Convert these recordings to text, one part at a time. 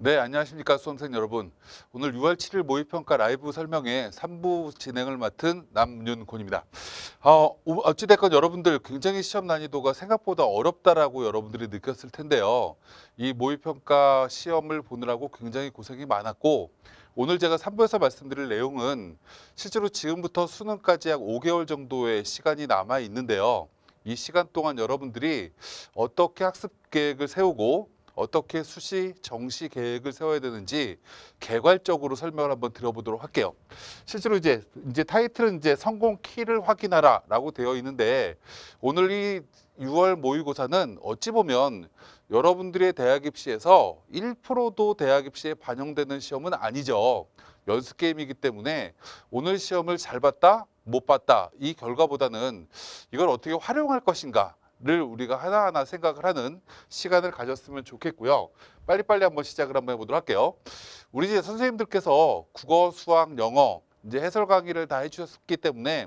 네, 안녕하십니까 수험생 여러분. 오늘 6월 7일 모의평가 라이브 설명회 3부 진행을 맡은 남윤곤입니다. 어, 어찌됐건 여러분들 굉장히 시험 난이도가 생각보다 어렵다라고 여러분들이 느꼈을 텐데요. 이 모의평가 시험을 보느라고 굉장히 고생이 많았고 오늘 제가 3부에서 말씀드릴 내용은 실제로 지금부터 수능까지 약 5개월 정도의 시간이 남아 있는데요. 이 시간 동안 여러분들이 어떻게 학습 계획을 세우고 어떻게 수시 정시 계획을 세워야 되는지 개괄적으로 설명을 한번 드려보도록 할게요. 실제로 이제 이제 타이틀은 이제 성공 키를 확인하라라고 되어 있는데 오늘 이 6월 모의고사는 어찌 보면 여러분들의 대학 입시에서 1%도 대학 입시에 반영되는 시험은 아니죠. 연습 게임이기 때문에 오늘 시험을 잘 봤다, 못 봤다 이 결과보다는 이걸 어떻게 활용할 것인가 를 우리가 하나하나 생각을 하는 시간을 가졌으면 좋겠고요. 빨리빨리 한번 시작을 한번 해보도록 할게요. 우리 이제 선생님들께서 국어, 수학, 영어 이제 해설 강의를 다 해주셨기 때문에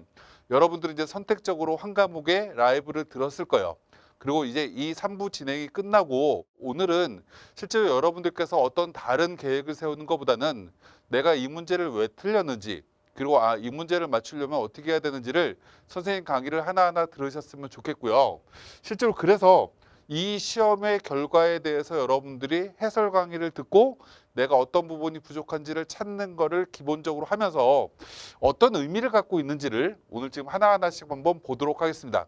여러분들이 이제 선택적으로 한 과목의 라이브를 들었을 거예요. 그리고 이제 이 3부 진행이 끝나고 오늘은 실제로 여러분들께서 어떤 다른 계획을 세우는 것보다는 내가 이 문제를 왜 틀렸는지 그리고 아, 이 문제를 맞추려면 어떻게 해야 되는지를 선생님 강의를 하나하나 들으셨으면 좋겠고요. 실제로 그래서 이 시험의 결과에 대해서 여러분들이 해설 강의를 듣고 내가 어떤 부분이 부족한지를 찾는 거를 기본적으로 하면서 어떤 의미를 갖고 있는지를 오늘 지금 하나하나씩 한번 보도록 하겠습니다.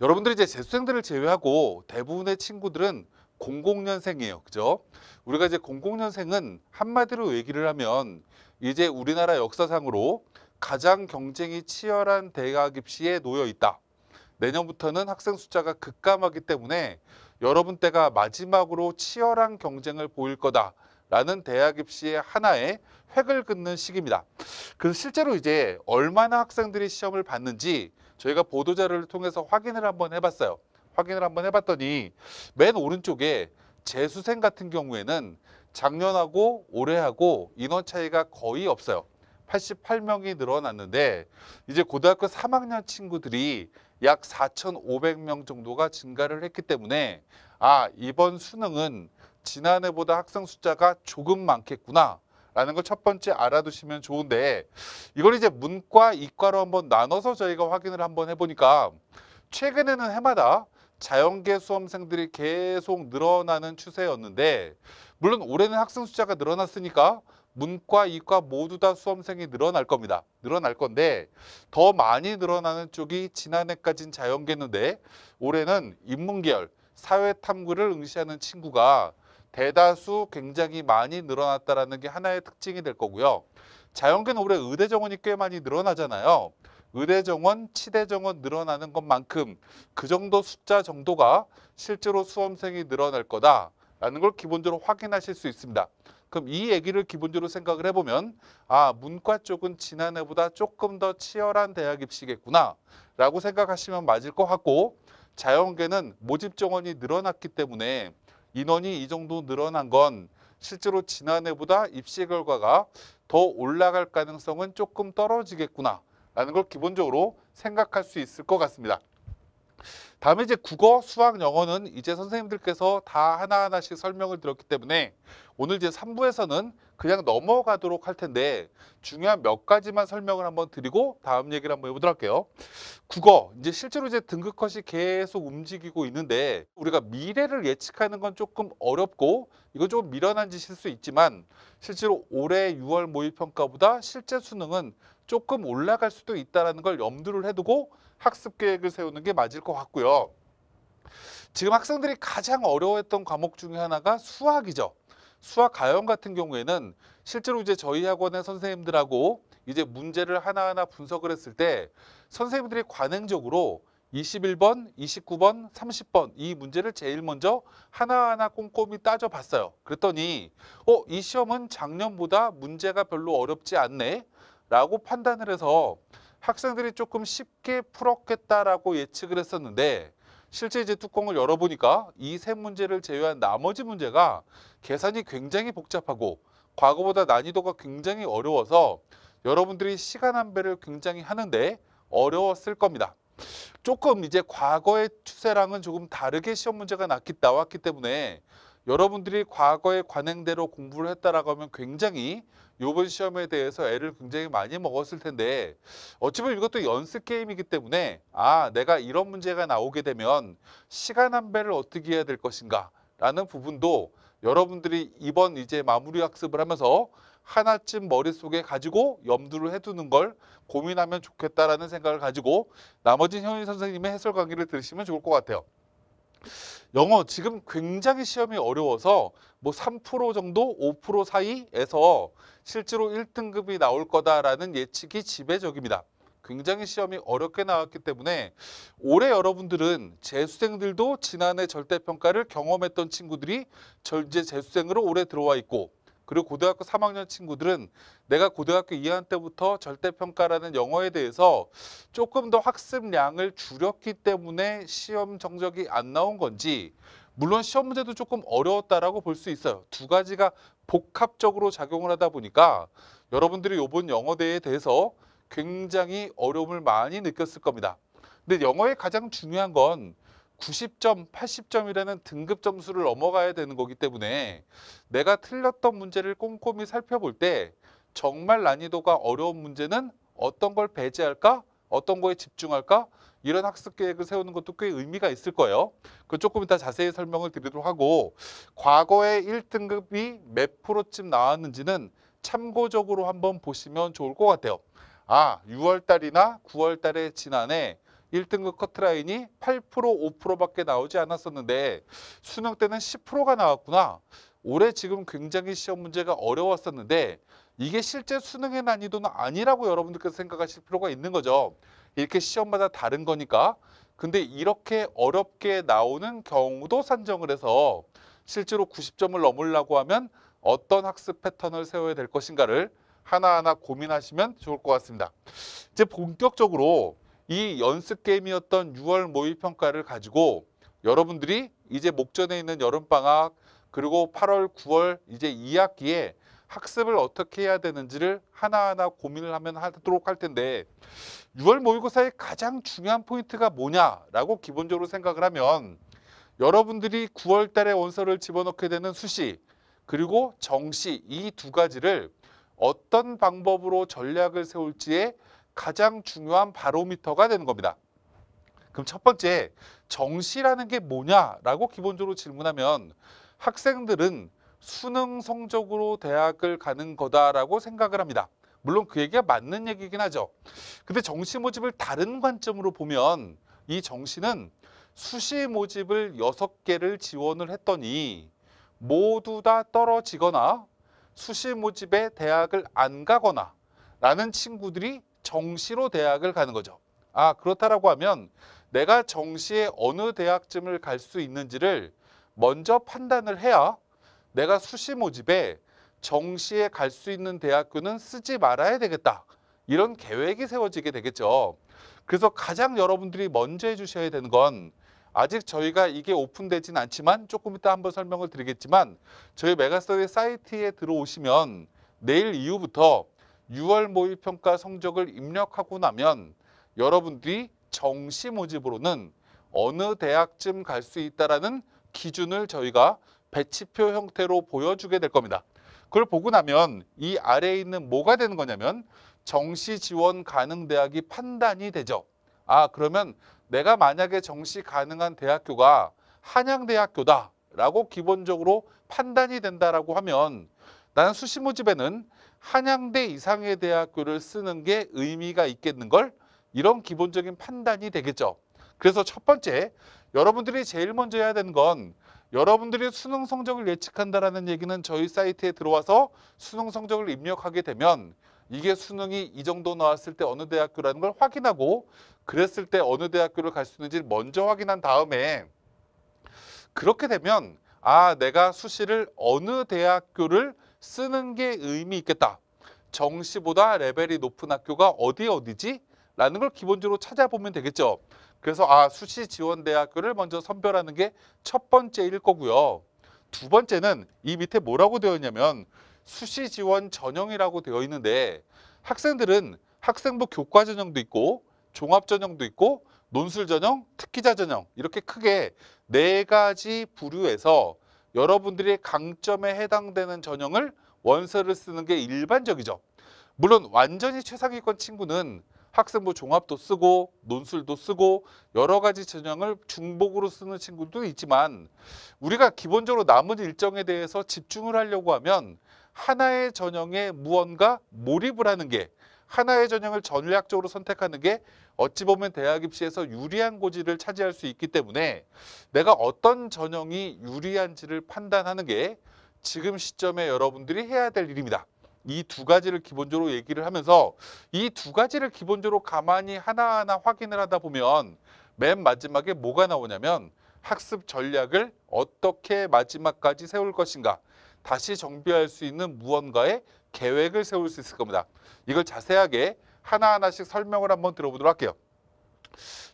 여러분들이 이제 재수생들을 제외하고 대부분의 친구들은 00년생이에요. 그죠? 우리가 이제 00년생은 한마디로 얘기를 하면 이제 우리나라 역사상으로 가장 경쟁이 치열한 대학 입시에 놓여 있다. 내년부터는 학생 숫자가 급감하기 때문에 여러분 때가 마지막으로 치열한 경쟁을 보일 거다. 라는 대학 입시의 하나의 획을 긋는 시기입니다. 그래서 실제로 이제 얼마나 학생들이 시험을 봤는지 저희가 보도자료를 통해서 확인을 한번 해봤어요. 확인을 한번 해봤더니 맨 오른쪽에 재수생 같은 경우에는 작년하고 올해하고 인원 차이가 거의 없어요. 88명이 늘어났는데 이제 고등학교 3학년 친구들이 약 4,500명 정도가 증가를 했기 때문에 아 이번 수능은 지난해보다 학생 숫자가 조금 많겠구나 라는 걸 첫 번째 알아두시면 좋은데 이걸 이제 문과 이과로 한번 나눠서 저희가 확인을 한번 해보니까 최근에는 해마다 자연계 수험생들이 계속 늘어나는 추세였는데 물론 올해는 학생 숫자가 늘어났으니까 문과, 이과 모두 다 수험생이 늘어날 겁니다. 늘어날 건데 더 많이 늘어나는 쪽이 지난해까진 자연계였는데 올해는 인문계열, 사회탐구를 응시하는 친구가 대다수 굉장히 많이 늘어났다는 게 하나의 특징이 될 거고요. 자연계는 올해 의대 정원이 꽤 많이 늘어나잖아요. 의대 정원, 치대 정원 늘어나는 것만큼 그 정도 숫자 정도가 실제로 수험생이 늘어날 거다. 라는 걸 기본적으로 확인하실 수 있습니다. 그럼 이 얘기를 기본적으로 생각을 해보면 아 문과 쪽은 지난해보다 조금 더 치열한 대학 입시겠구나 라고 생각하시면 맞을 것 같고 자연계는 모집 정원이 늘어났기 때문에 인원이 이 정도 늘어난 건 실제로 지난해보다 입시 결과가 더 올라갈 가능성은 조금 떨어지겠구나 라는 걸 기본적으로 생각할 수 있을 것 같습니다. 다음에 이제 국어, 수학, 영어는 이제 선생님들께서 다 하나하나씩 설명을 들었기 때문에 오늘 이제 3부에서는 그냥 넘어가도록 할 텐데 중요한 몇 가지만 설명을 한번 드리고 다음 얘기를 한번 해보도록 할게요. 국어, 이제 실제로 이제 등급컷이 계속 움직이고 있는데 우리가 미래를 예측하는 건 조금 어렵고 이건 조금 미련한 짓일 수 있지만 실제로 올해 6월 모의평가보다 실제 수능은 조금 올라갈 수도 있다는 걸 염두를 해두고 학습 계획을 세우는 게 맞을 것 같고요. 지금 학생들이 가장 어려워했던 과목 중에 하나가 수학이죠. 수학 가형 같은 경우에는 실제로 이제 저희 학원의 선생님들하고 이제 문제를 하나하나 분석을 했을 때 선생님들이 관행적으로 21번, 29번, 30번 이 문제를 제일 먼저 하나하나 꼼꼼히 따져봤어요. 그랬더니 어, 이 시험은 작년보다 문제가 별로 어렵지 않네 라고 판단을 해서 학생들이 조금 쉽게 풀었겠다라고 예측을 했었는데 실제 이제 뚜껑을 열어보니까 이 세 문제를 제외한 나머지 문제가 계산이 굉장히 복잡하고 과거보다 난이도가 굉장히 어려워서 여러분들이 시간 안 배를 굉장히 하는데 어려웠을 겁니다. 조금 이제 과거의 추세랑은 조금 다르게 시험 문제가 났기, 나왔기 때문에 여러분들이 과거에 관행대로 공부를 했다라고 하면 굉장히 요번 시험에 대해서 애를 굉장히 많이 먹었을 텐데 어찌 보면 이것도 연습 게임이기 때문에 아 내가 이런 문제가 나오게 되면 시간 한 배를 어떻게 해야 될 것인가 라는 부분도 여러분들이 이번 이제 마무리 학습을 하면서 하나쯤 머릿속에 가지고 염두를 해두는 걸 고민하면 좋겠다라는 생각을 가지고 나머지 현희 선생님의 해설 강의를 들으시면 좋을 것 같아요. 영어 지금 굉장히 시험이 어려워서 뭐 3% 정도 5% 사이에서 실제로 1등급이 나올 거다라는 예측이 지배적입니다. 굉장히 시험이 어렵게 나왔기 때문에 올해 여러분들은 재수생들도 지난해 절대평가를 경험했던 친구들이 절제 재수생으로 올해 들어와 있고 그리고 고등학교 3학년 친구들은 내가 고등학교 2학년 때부터 절대평가라는 영어에 대해서 조금 더 학습량을 줄였기 때문에 시험 정적이 안 나온 건지 물론 시험 문제도 조금 어려웠다라고 볼 수 있어요. 두 가지가 복합적으로 작용을 하다 보니까 여러분들이 요번 영어대에 대해서 굉장히 어려움을 많이 느꼈을 겁니다. 근데 영어의 가장 중요한 건 90점, 80점이라는 등급 점수를 넘어가야 되는 거기 때문에 내가 틀렸던 문제를 꼼꼼히 살펴볼 때 정말 난이도가 어려운 문제는 어떤 걸 배제할까? 어떤 거에 집중할까? 이런 학습 계획을 세우는 것도 꽤 의미가 있을 거예요. 그 조금 이따 자세히 설명을 드리도록 하고 과거에 1등급이 몇 프로쯤 나왔는지는 참고적으로 한번 보시면 좋을 것 같아요. 아, 6월 달이나 9월 달에 지난해 1등급 그 커트라인이 8% 5%밖에 나오지 않았었는데 수능 때는 10%가 나왔구나. 올해 지금 굉장히 시험 문제가 어려웠었는데 이게 실제 수능의 난이도는 아니라고 여러분들께서 생각하실 필요가 있는 거죠. 이렇게 시험마다 다른 거니까. 근데 이렇게 어렵게 나오는 경우도 산정을 해서 실제로 90점을 넘으려고 하면 어떤 학습 패턴을 세워야 될 것인가를 하나하나 고민하시면 좋을 것 같습니다. 이제 본격적으로 이 연습 게임이었던 6월 모의 평가를 가지고 여러분들이 이제 목전에 있는 여름 방학 그리고 8월, 9월 이제 2학기에 학습을 어떻게 해야 되는지를 하나하나 고민을 하면 하도록 할 텐데 6월 모의고사의 가장 중요한 포인트가 뭐냐라고 기본적으로 생각을 하면 여러분들이 9월 달에 원서를 집어넣게 되는 수시 그리고 정시 이 두 가지를 어떤 방법으로 전략을 세울지에 가장 중요한 바로미터가 되는 겁니다. 그럼 첫 번째, 정시라는 게 뭐냐라고 기본적으로 질문하면 학생들은 수능 성적으로 대학을 가는 거다라고 생각을 합니다. 물론 그 얘기가 맞는 얘기긴 하죠. 근데 정시 모집을 다른 관점으로 보면 이 정시는 수시 모집을 여섯 개를 지원을 했더니 모두 다 떨어지거나 수시 모집에 대학을 안 가거나 라는 친구들이 정시로 대학을 가는 거죠. 아 그렇다라고 하면 내가 정시에 어느 대학쯤을 갈 수 있는지를 먼저 판단을 해야 내가 수시 모집에 정시에 갈 수 있는 대학교는 쓰지 말아야 되겠다. 이런 계획이 세워지게 되겠죠. 그래서 가장 여러분들이 먼저 해주셔야 되는 건 아직 저희가 이게 오픈되진 않지만 조금 이따 한번 설명을 드리겠지만 저희 메가스터디 사이트에 들어오시면 내일 이후부터 6월 모의평가 성적을 입력하고 나면 여러분들이 정시 모집으로는 어느 대학쯤 갈 수 있다라는 기준을 저희가 배치표 형태로 보여주게 될 겁니다. 그걸 보고 나면 이 아래에 있는 뭐가 되는 거냐면 정시 지원 가능 대학이 판단이 되죠. 아 그러면 내가 만약에 정시 가능한 대학교가 한양대학교다라고 기본적으로 판단이 된다라고 하면 나는 수시 모집에는 한양대 이상의 대학교를 쓰는 게 의미가 있겠는 걸 이런 기본적인 판단이 되겠죠. 그래서 첫 번째, 여러분들이 제일 먼저 해야 되는 건 여러분들이 수능 성적을 예측한다라는 얘기는 저희 사이트에 들어와서 수능 성적을 입력하게 되면 이게 수능이 이 정도 나왔을 때 어느 대학교라는 걸 확인하고 그랬을 때 어느 대학교를 갈 수 있는지 먼저 확인한 다음에 그렇게 되면 아 내가 수시를 어느 대학교를 쓰는 게 의미 있겠다. 정시보다 레벨이 높은 학교가 어디 어디지? 라는 걸 기본적으로 찾아보면 되겠죠. 그래서 아 수시 지원 대학교를 먼저 선별하는 게 첫 번째일 거고요. 두 번째는 이 밑에 뭐라고 되어 있냐면 수시 지원 전형이라고 되어 있는데 학생들은 학생부 교과 전형도 있고 종합 전형도 있고 논술 전형, 특기자 전형 이렇게 크게 네 가지 부류에서 여러분들이 강점에 해당되는 전형을 원서를 쓰는 게 일반적이죠. 물론 완전히 최상위권 친구는 학생부 종합도 쓰고 논술도 쓰고 여러 가지 전형을 중복으로 쓰는 친구도 있지만 우리가 기본적으로 남은 일정에 대해서 집중을 하려고 하면 하나의 전형에 무언가 몰입을 하는 게 하나의 전형을 전략적으로 선택하는 게 어찌 보면 대학 입시에서 유리한 고지를 차지할 수 있기 때문에 내가 어떤 전형이 유리한지를 판단하는 게 지금 시점에 여러분들이 해야 될 일입니다. 이 두 가지를 기본적으로 얘기를 하면서 이 두 가지를 기본적으로 가만히 하나하나 확인을 하다 보면 맨 마지막에 뭐가 나오냐면 학습 전략을 어떻게 마지막까지 세울 것인가 다시 정비할 수 있는 무언가의 계획을 세울 수 있을 겁니다. 이걸 자세하게 하나하나씩 설명을 한번 들어보도록 할게요.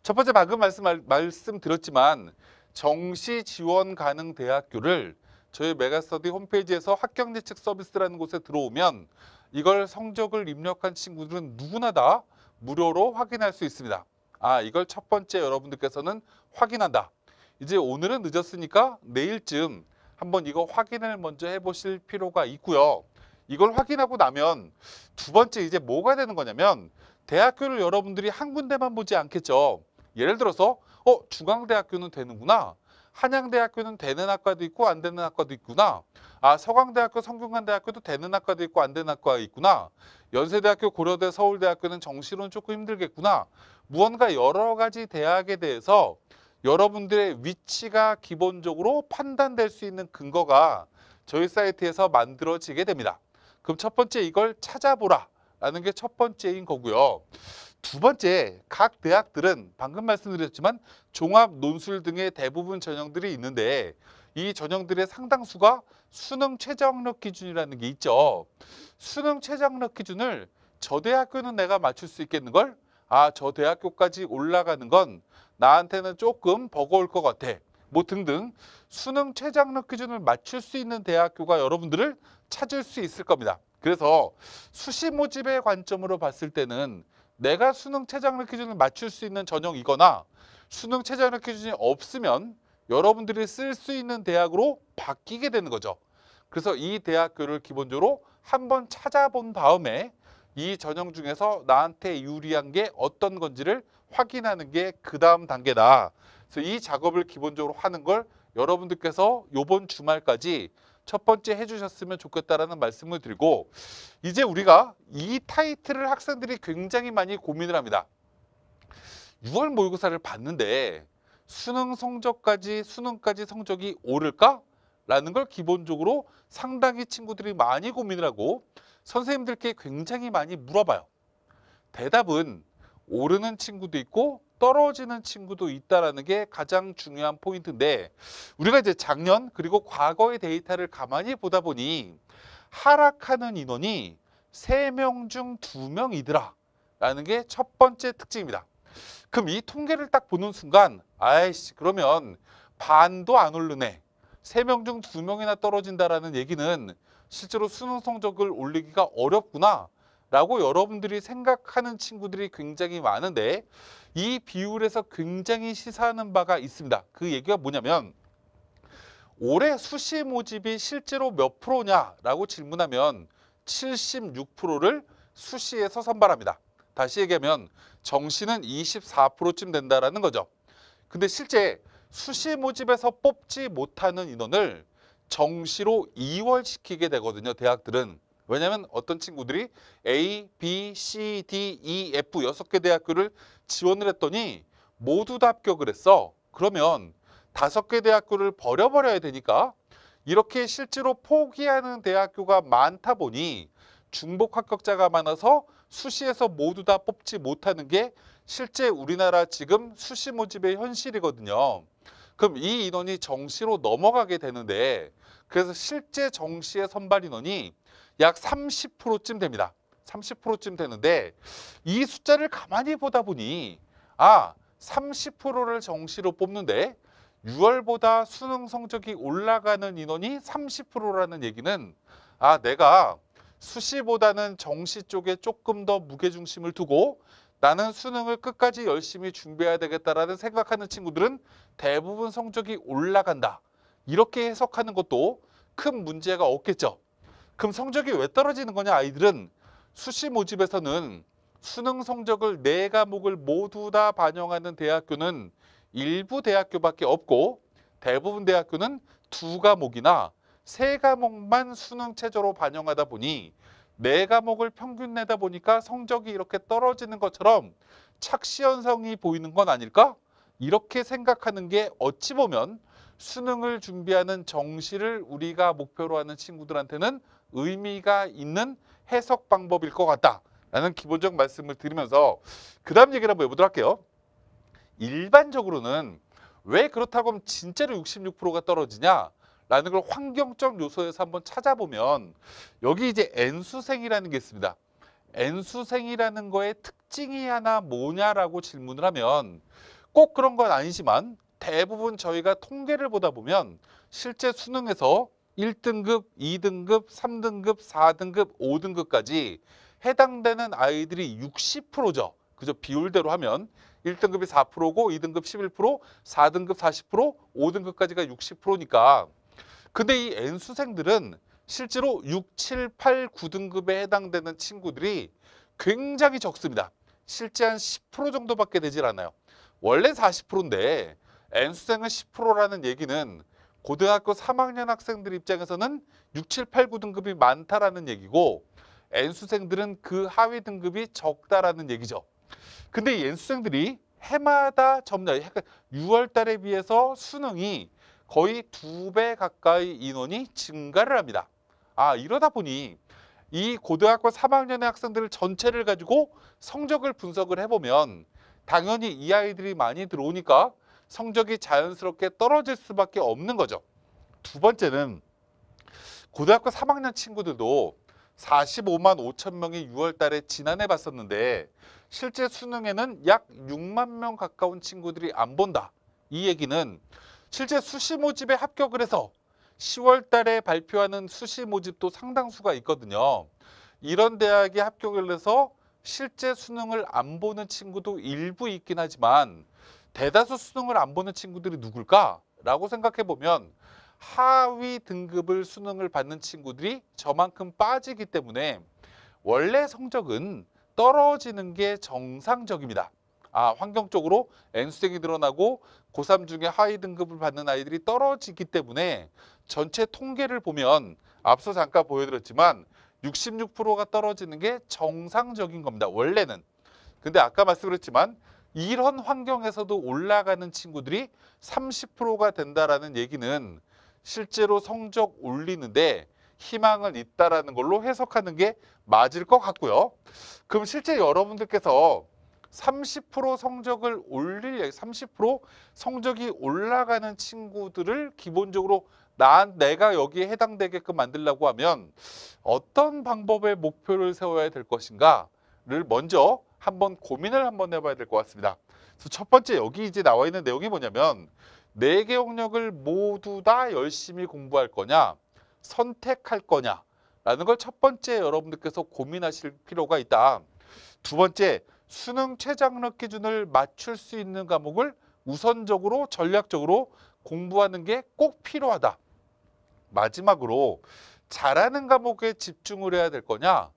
첫 번째 방금 말씀, 말씀드렸지만 정시 지원 가능 대학교를 저희 메가스터디 홈페이지에서 합격 예측 서비스라는 곳에 들어오면 이걸 성적을 입력한 친구들은 누구나 다 무료로 확인할 수 있습니다. 아 이걸 첫 번째 여러분들께서는 확인한다. 이제 오늘은 늦었으니까 내일쯤 한번 이거 확인을 먼저 해보실 필요가 있고요. 이걸 확인하고 나면 두 번째 이제 뭐가 되는 거냐면 대학교를 여러분들이 한 군데만 보지 않겠죠. 예를 들어서 어 중앙대학교는 되는구나. 한양대학교는 되는 학과도 있고 안 되는 학과도 있구나. 아 서강대학교, 성균관대학교도 되는 학과도 있고 안 되는 학과가 있구나. 연세대학교, 고려대, 서울대학교는 정시로는 조금 힘들겠구나. 무언가 여러 가지 대학에 대해서 여러분들의 위치가 기본적으로 판단될 수 있는 근거가 저희 사이트에서 만들어지게 됩니다. 그럼 첫 번째 이걸 찾아보라 라는 게 첫 번째인 거고요. 두 번째, 각 대학들은 방금 말씀드렸지만 종합 논술 등의 대부분 전형들이 있는데 이 전형들의 상당수가 수능 최저학력 기준이라는 게 있죠. 수능 최저학력 기준을 저 대학교는 내가 맞출 수 있겠는 걸? 아, 저 대학교까지 올라가는 건 나한테는 조금 버거울 것 같아. 뭐 등등 수능 최저학력 기준을 맞출 수 있는 대학교가 여러분들을 찾을 수 있을 겁니다. 그래서 수시 모집의 관점으로 봤을 때는 내가 수능 최저학력 기준을 맞출 수 있는 전형이거나 수능 최저학력 기준이 없으면 여러분들이 쓸 수 있는 대학으로 바뀌게 되는 거죠. 그래서 이 대학교를 기본적으로 한번 찾아본 다음에 이 전형 중에서 나한테 유리한 게 어떤 건지를 확인하는 게 그 다음 단계다. 그래서 이 작업을 기본적으로 하는 걸 여러분들께서 요번 주말까지 첫 번째 해주셨으면 좋겠다라는 말씀을 드리고 이제 우리가 이 타이틀을 학생들이 굉장히 많이 고민을 합니다. 6월 모의고사를 봤는데 수능 성적까지 수능까지 성적이 오를까? 라는 걸 기본적으로 상당히 친구들이 많이 고민을 하고 선생님들께 굉장히 많이 물어봐요. 대답은 오르는 친구도 있고 떨어지는 친구도 있다라는 게 가장 중요한 포인트인데 우리가 이제 작년 그리고 과거의 데이터를 가만히 보다 보니 하락하는 인원이 세 명 중 두명이더라 라는 게 첫 번째 특징입니다. 그럼 이 통계를 딱 보는 순간 아이씨 그러면 반도 안 오르네. 세 명 중 두명이나 떨어진다라는 얘기는 실제로 수능 성적을 올리기가 어렵구나 라고 여러분들이 생각하는 친구들이 굉장히 많은데 이 비율에서 굉장히 시사하는 바가 있습니다. 그 얘기가 뭐냐면 올해 수시 모집이 실제로 몇 프로냐라고 질문하면 76%를 수시에서 선발합니다. 다시 얘기하면 정시는 24%쯤 된다라는 거죠. 근데 실제 수시 모집에서 뽑지 못하는 인원을 정시로 이월시키게 되거든요. 대학들은. 왜냐면 어떤 친구들이 A, B, C, D, E, F 여섯 개 대학교를 지원을 했더니 모두 다 합격을 했어. 그러면 다섯 개 대학교를 버려버려야 되니까 이렇게 실제로 포기하는 대학교가 많다 보니 중복 합격자가 많아서 수시에서 모두 다 뽑지 못하는 게 실제 우리나라 지금 수시 모집의 현실이거든요. 그럼 이 인원이 정시로 넘어가게 되는데 그래서 실제 정시의 선발 인원이 약 30%쯤 됩니다. 30%쯤 되는데 이 숫자를 가만히 보다 보니 아 30%를 정시로 뽑는데 6월보다 수능 성적이 올라가는 인원이 30%라는 얘기는 아 내가 수시보다는 정시 쪽에 조금 더 무게중심을 두고 나는 수능을 끝까지 열심히 준비해야 되겠다라는 생각하는 친구들은 대부분 성적이 올라간다. 이렇게 해석하는 것도 큰 문제가 없겠죠. 그럼 성적이 왜 떨어지는 거냐 아이들은 수시 모집에서는 수능 성적을 네 과목을 모두 다 반영하는 대학교는 일부 대학교밖에 없고 대부분 대학교는 두 과목이나 세 과목만 수능 체저로 반영하다 보니 네 과목을 평균 내다 보니까 성적이 이렇게 떨어지는 것처럼 착시현상이 보이는 건 아닐까? 이렇게 생각하는 게 어찌 보면 수능을 준비하는 정시를 우리가 목표로 하는 친구들한테는 의미가 있는 해석 방법일 것 같다라는 기본적 말씀을 드리면서 그 다음 얘기를 한번 해보도록 할게요. 일반적으로는 왜 그렇다고 하면 진짜로 66%가 떨어지냐? 라는 걸 환경적 요소에서 한번 찾아보면 여기 이제 N수생이라는 게 있습니다. N수생이라는 거의 특징이 하나 뭐냐라고 질문을 하면 꼭 그런 건 아니지만 대부분 저희가 통계를 보다 보면 실제 수능에서 1등급2등급3등급4등급5등급까지 해당되는 아이들이 60%죠. 그죠? 비율대로 하면 일등급이 4%고 이등급 11%, 사등급 40%, 오등급까지가 60%니까 근데 이 N수생들은 실제로 6, 7, 8, 9등급에 해당되는 친구들이 굉장히 적습니다. 실제 한 10% 정도밖에 되질 않아요. 원래 40%인데 N수생은 10%라는 얘기는 고등학교 3학년 학생들 입장에서는 6, 7, 8, 9등급이 많다라는 얘기고 N수생들은 그 하위 등급이 적다라는 얘기죠. 근데 이 N수생들이 해마다 점점 약간 6월 달에 비해서 수능이 거의 두 배 가까이 인원이 증가를 합니다. 아 이러다 보니 이 고등학교 3학년의 학생들을 전체를 가지고 성적을 분석을 해보면 당연히 이 아이들이 많이 들어오니까 성적이 자연스럽게 떨어질 수밖에 없는 거죠. 두 번째는 고등학교 3학년 친구들도 45만 5천 명이 6월 달에 지난해 봤었는데 실제 수능에는 약 6만 명 가까운 친구들이 안 본다. 이 얘기는 실제 수시 모집에 합격을 해서 10월 달에 발표하는 수시 모집도 상당수가 있거든요. 이런 대학에 합격을 해서 실제 수능을 안 보는 친구도 일부 있긴 하지만 대다수 수능을 안 보는 친구들이 누굴까라고 생각해 보면 하위 등급을 수능을 받는 친구들이 저만큼 빠지기 때문에 원래 성적은 떨어지는 게 정상적입니다. 아, 환경적으로 N수생이 늘어나고 고3 중에 하위 등급을 받는 아이들이 떨어지기 때문에 전체 통계를 보면 앞서 잠깐 보여드렸지만 66%가 떨어지는 게 정상적인 겁니다. 원래는. 근데 아까 말씀드렸지만 이런 환경에서도 올라가는 친구들이 30%가 된다라는 얘기는 실제로 성적 올리는데 희망을 있다라는 걸로 해석하는 게 맞을 것 같고요. 그럼 실제 여러분들께서 30% 성적을 올릴 30% 성적이 올라가는 친구들을 기본적으로 나 내가 여기에 해당되게끔 만들려고 하면 어떤 방법의 목표를 세워야 될 것인가를 먼저 한번 고민을 한번 해봐야 될 것 같습니다. 그래서 첫 번째 여기 이제 나와 있는 내용이 뭐냐면 네 개 영역을 모두 다 열심히 공부할 거냐 선택할 거냐 라는 걸 첫 번째 여러분들께서 고민하실 필요가 있다. 두 번째 수능 최장력 기준을 맞출 수 있는 과목을 우선적으로 전략적으로 공부하는 게 꼭 필요하다. 마지막으로 잘하는 과목에 집중을 해야 될 거냐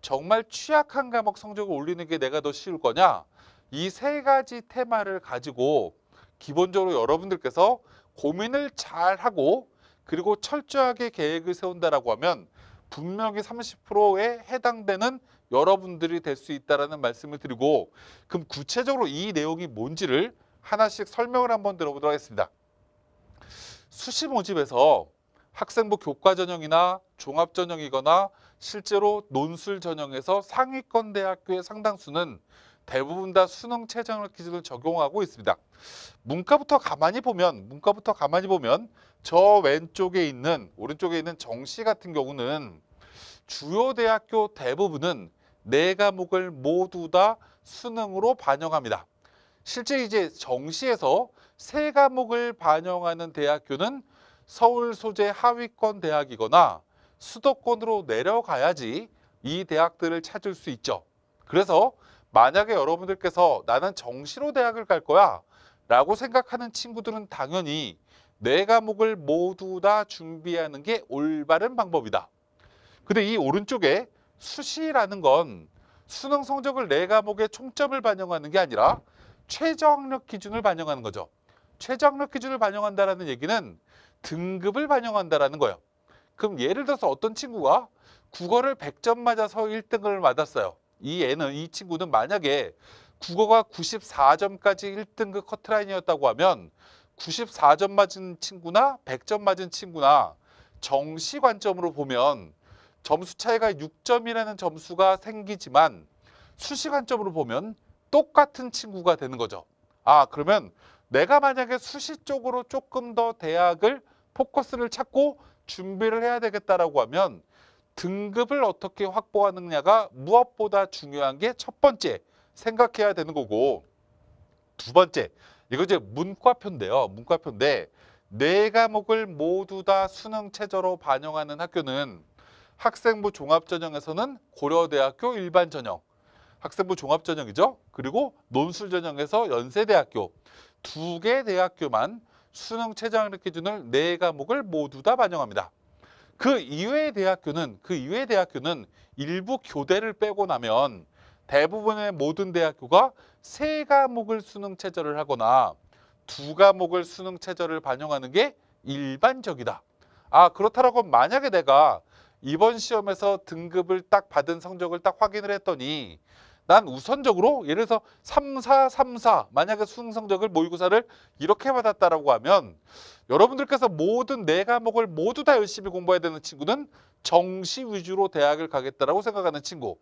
정말 취약한 과목 성적을 올리는 게 내가 더 쉬울 거냐 이 세 가지 테마를 가지고 기본적으로 여러분들께서 고민을 잘 하고 그리고 철저하게 계획을 세운다라고 하면 분명히 30%에 해당되는 여러분들이 될 수 있다라는 말씀을 드리고 그럼 구체적으로 이 내용이 뭔지를 하나씩 설명을 한번 들어보도록 하겠습니다. 수시 모집에서 학생부 교과 전형이나 종합 전형이거나 실제로 논술 전형에서 상위권 대학교의 상당수는 대부분 다 수능 최저학력 기준을 적용하고 있습니다. 문과부터 가만히 보면 문과부터 가만히 보면 저 왼쪽에 있는 오른쪽에 있는 정시 같은 경우는 주요 대학교 대부분은 네 과목을 모두 다 수능으로 반영합니다. 실제 이제 정시에서 세 과목을 반영하는 대학교는 서울 소재 하위권 대학이거나 수도권으로 내려가야지 이 대학들을 찾을 수 있죠. 그래서 만약에 여러분들께서 나는 정시로 대학을 갈 거야 라고 생각하는 친구들은 당연히 네 과목을 모두 다 준비하는 게 올바른 방법이다. 근데 이 오른쪽에 수시라는 건 수능 성적을 네 과목의 총점을 반영하는 게 아니라 최저학력 기준을 반영하는 거죠. 최저학력 기준을 반영한다라는 얘기는 등급을 반영한다라는 거예요. 그럼 예를 들어서 어떤 친구가 국어를 100점 맞아서 1등을 맞았어요. 이 애는 이 친구는 만약에 국어가 94점까지 1등급 커트라인이었다고 하면 94점 맞은 친구나 100점 맞은 친구나 정시 관점으로 보면 점수 차이가 6점이라는 점수가 생기지만 수시 관점으로 보면 똑같은 친구가 되는 거죠. 아 그러면 내가 만약에 수시 쪽으로 조금 더 대학을 포커스를 찾고 준비를 해야 되겠다라고 하면 등급을 어떻게 확보하느냐가 무엇보다 중요한 게 첫 번째 생각해야 되는 거고 두 번째 이거 이제 문과표인데요. 문과표인데 네 과목을 모두 다 수능 체저로 반영하는 학교는 학생부 종합전형에서는 고려대학교 일반 전형, 학생부 종합전형이죠. 그리고 논술전형에서 연세대학교 두 개 대학교만 수능 최저학력 기준을 네 과목을 모두 다 반영합니다. 그 이외의 대학교는 그 이외의 대학교는 일부 교대를 빼고 나면 대부분의 모든 대학교가 세 과목을 수능 체저를 하거나 두 과목을 수능 체저를 반영하는 게 일반적이다. 아 그렇다라고 만약에 내가 이번 시험에서 등급을 딱 받은 성적을 딱 확인을 했더니 난 우선적으로 예를 들어서 3434 만약에 수능 성적을 모의고사를 이렇게 받았다라고 하면 여러분들께서 모든 네 과목을 모두 다 열심히 공부해야 되는 친구는 정시 위주로 대학을 가겠다라고 생각하는 친구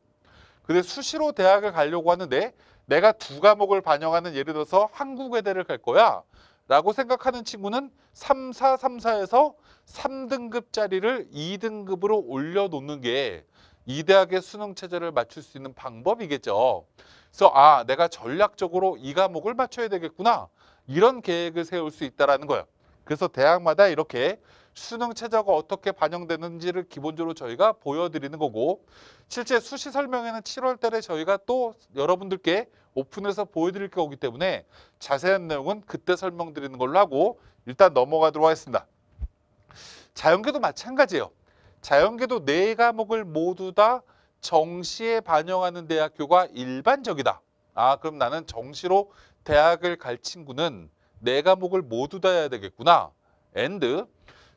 근데 수시로 대학을 가려고 하는데 내가 두 과목을 반영하는 예를 들어서 한국외대를 갈 거야 라고 생각하는 친구는 3434에서 3등급짜리를 2등급으로 올려놓는 게이 대학의 수능 체제를 맞출 수 있는 방법이겠죠. 그래서 아 내가 전략적으로 이 과목을 맞춰야 되겠구나 이런 계획을 세울 수 있다라는 거예요. 그래서 대학마다 이렇게 수능 체제가 어떻게 반영되는지를 기본적으로 저희가 보여드리는 거고 실제 수시 설명회는 7월 달에 저희가 또 여러분들께 오픈해서 보여드릴 거기 때문에 자세한 내용은 그때 설명드리는 걸로 하고 일단 넘어가도록 하겠습니다. 자연계도 마찬가지예요. 자연계도 네 과목을 모두 다 정시에 반영하는 대학교가 일반적이다. 아 그럼 나는 정시로 대학을 갈 친구는 네 과목을 모두 다 해야 되겠구나. a 드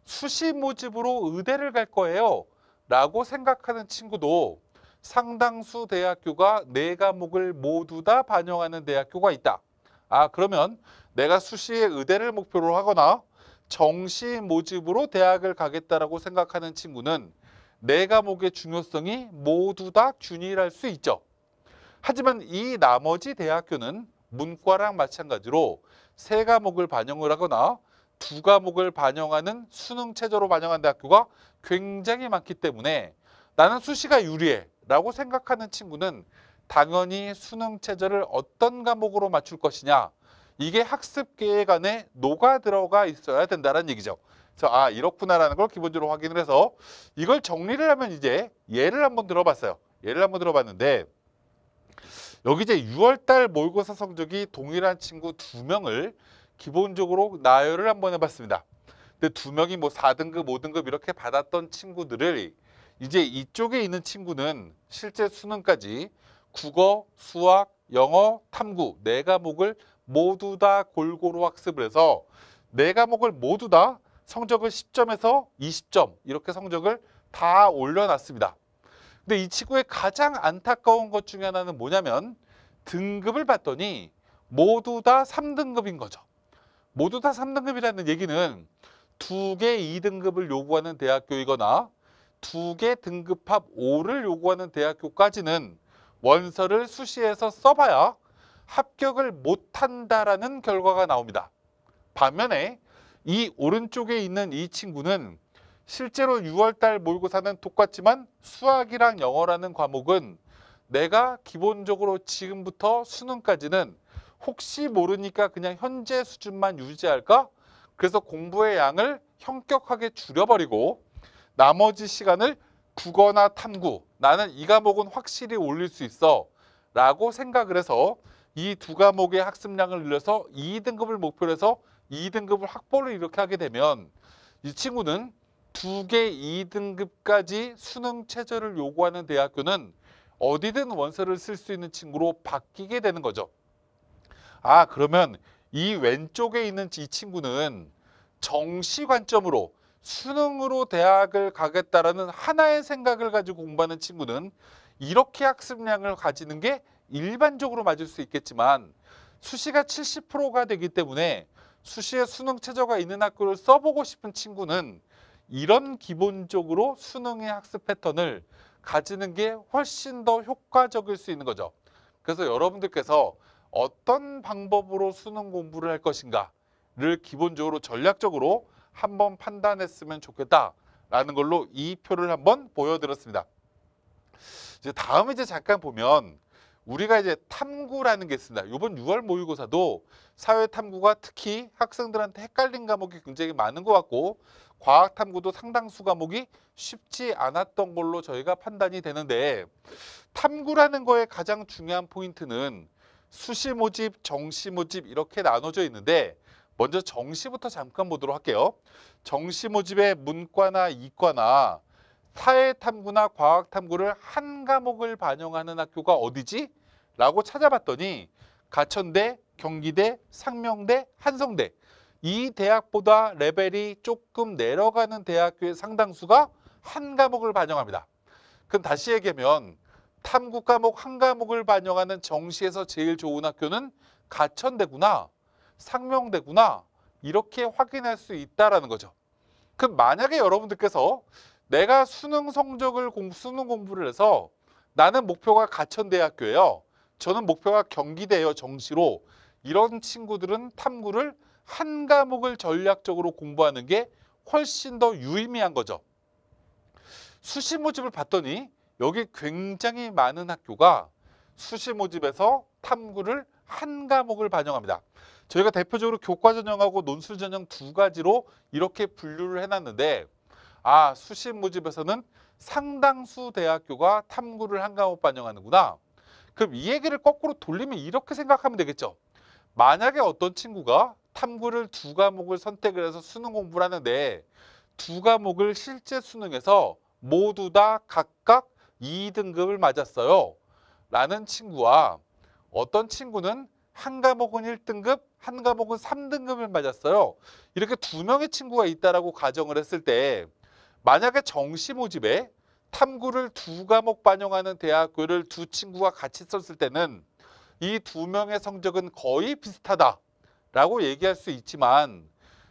수시 모집으로 의대를 갈 거예요. 라고 생각하는 친구도 상당수 대학교가 네 과목을 모두 다 반영하는 대학교가 있다. 아 그러면 내가 수시에 의대를 목표로 하거나 정시 모집으로 대학을 가겠다라고 생각하는 친구는 네 과목의 중요성이 모두 다 균일할 수 있죠. 하지만 이 나머지 대학교는 문과랑 마찬가지로 세 과목을 반영을 하거나 두 과목을 반영하는 수능 체제로 반영한 대학교가 굉장히 많기 때문에 나는 수시가 유리해 라고 생각하는 친구는 당연히 수능 체제를 어떤 과목으로 맞출 것이냐 이게 학습 계획 안에 녹아 들어가 있어야 된다는 얘기죠. 그래서 아 이렇구나라는 걸 기본적으로 확인을 해서 이걸 정리를 하면 이제 예를 한번 들어봤어요. 예를 한번 들어봤는데 여기 이제 6월달 모의고사 성적이 동일한 친구 두 명을 기본적으로 나열을 한번 해봤습니다. 근데 두 명이 뭐 4등급, 5등급 이렇게 받았던 친구들을 이제 이쪽에 있는 친구는 실제 수능까지 국어, 수학, 영어, 탐구 네 과목을 모두 다 골고루 학습을 해서 네 과목을 모두 다 성적을 10점에서 20점 이렇게 성적을 다 올려놨습니다. 근데 이 친구의 가장 안타까운 것 중에 하나는 뭐냐면 등급을 봤더니 모두 다 3등급인 거죠. 모두 다 3등급이라는 얘기는 두개 2등급을 요구하는 대학교이거나 두 개 등급합 5를 요구하는 대학교까지는 원서를 수시에서 써봐야 합격을 못한다라는 결과가 나옵니다. 반면에 이 오른쪽에 있는 이 친구는 실제로 6월달 모의고사는 똑같지만 수학이랑 영어라는 과목은 내가 기본적으로 지금부터 수능까지는 혹시 모르니까 그냥 현재 수준만 유지할까? 그래서 공부의 양을 현격하게 줄여버리고 나머지 시간을 국어나 탐구, 나는 이 과목은 확실히 올릴 수 있어 라고 생각을 해서 이두 과목의 학습량을 늘려서 2등급을 목표로 해서 2등급을 확보를 이렇게 하게 되면 이 친구는 두 개 2등급까지 수능 체제를 요구하는 대학교는 어디든 원서를 쓸 수 있는 친구로 바뀌게 되는 거죠. 아 그러면 이 왼쪽에 있는 이 친구는 정시 관점으로 수능으로 대학을 가겠다라는 하나의 생각을 가지고 공부하는 친구는 이렇게 학습량을 가지는 게 일반적으로 맞을 수 있겠지만 수시가 70%가 되기 때문에 수시에 수능 최저가 있는 학교를 써보고 싶은 친구는 이런 기본적으로 수능의 학습 패턴을 가지는 게 훨씬 더 효과적일 수 있는 거죠. 그래서 여러분들께서 어떤 방법으로 수능 공부를 할 것인가를 기본적으로 전략적으로 한번 판단했으면 좋겠다라는 걸로 이 표를 한번 보여드렸습니다. 이제 다음 이제 잠깐 보면 우리가 이제 탐구라는 게 있습니다. 이번 6월 모의고사도 사회 탐구가 특히 학생들한테 헷갈린 과목이 굉장히 많은 것 같고 과학 탐구도 상당수 과목이 쉽지 않았던 걸로 저희가 판단이 되는데 탐구라는 거에 가장 중요한 포인트는 수시 모집, 정시 모집 이렇게 나눠져 있는데 먼저 정시부터 잠깐 보도록 할게요. 정시 모집의 문과나 이과나 사회탐구나 과학탐구를 한 과목을 반영하는 학교가 어디지? 라고 찾아봤더니 가천대, 경기대, 상명대, 한성대 이 대학보다 레벨이 조금 내려가는 대학교의 상당수가 한 과목을 반영합니다. 그럼 다시 얘기하면 탐구 과목 한 과목을 반영하는 정시에서 제일 좋은 학교는 가천대구나 상명대구나 이렇게 확인할 수있다는 거죠. 그럼 만약에 여러분들께서 내가 수능 성적을 공, 수능 공부를 해서 나는 목표가 가천대학교예요. 저는 목표가 경기대예요 정시로 이런 친구들은 탐구를 한 과목을 전략적으로 공부하는 게 훨씬 더 유의미한 거죠. 수시 모집을 봤더니 여기 굉장히 많은 학교가 수시 모집에서 탐구를 한 과목을 반영합니다. 저희가 대표적으로 교과 전형하고 논술 전형 두 가지로 이렇게 분류를 해놨는데 아 수시 모집에서는 상당수 대학교가 탐구를 한 과목 반영하는구나. 그럼 이 얘기를 거꾸로 돌리면 이렇게 생각하면 되겠죠. 만약에 어떤 친구가 탐구를 두 과목을 선택을 해서 수능 공부를 하는데 두 과목을 실제 수능에서 모두 다 각각 2등급을 맞았어요. 라는 친구와 어떤 친구는 한 과목은 1등급, 한 과목은 3등급을 맞았어요. 이렇게 두 명의 친구가 있다라고 가정을 했을 때 만약에 정시 모집에 탐구를 두 과목 반영하는 대학교를 두 친구가 같이 썼을 때는 이 두 명의 성적은 거의 비슷하다라고 얘기할 수 있지만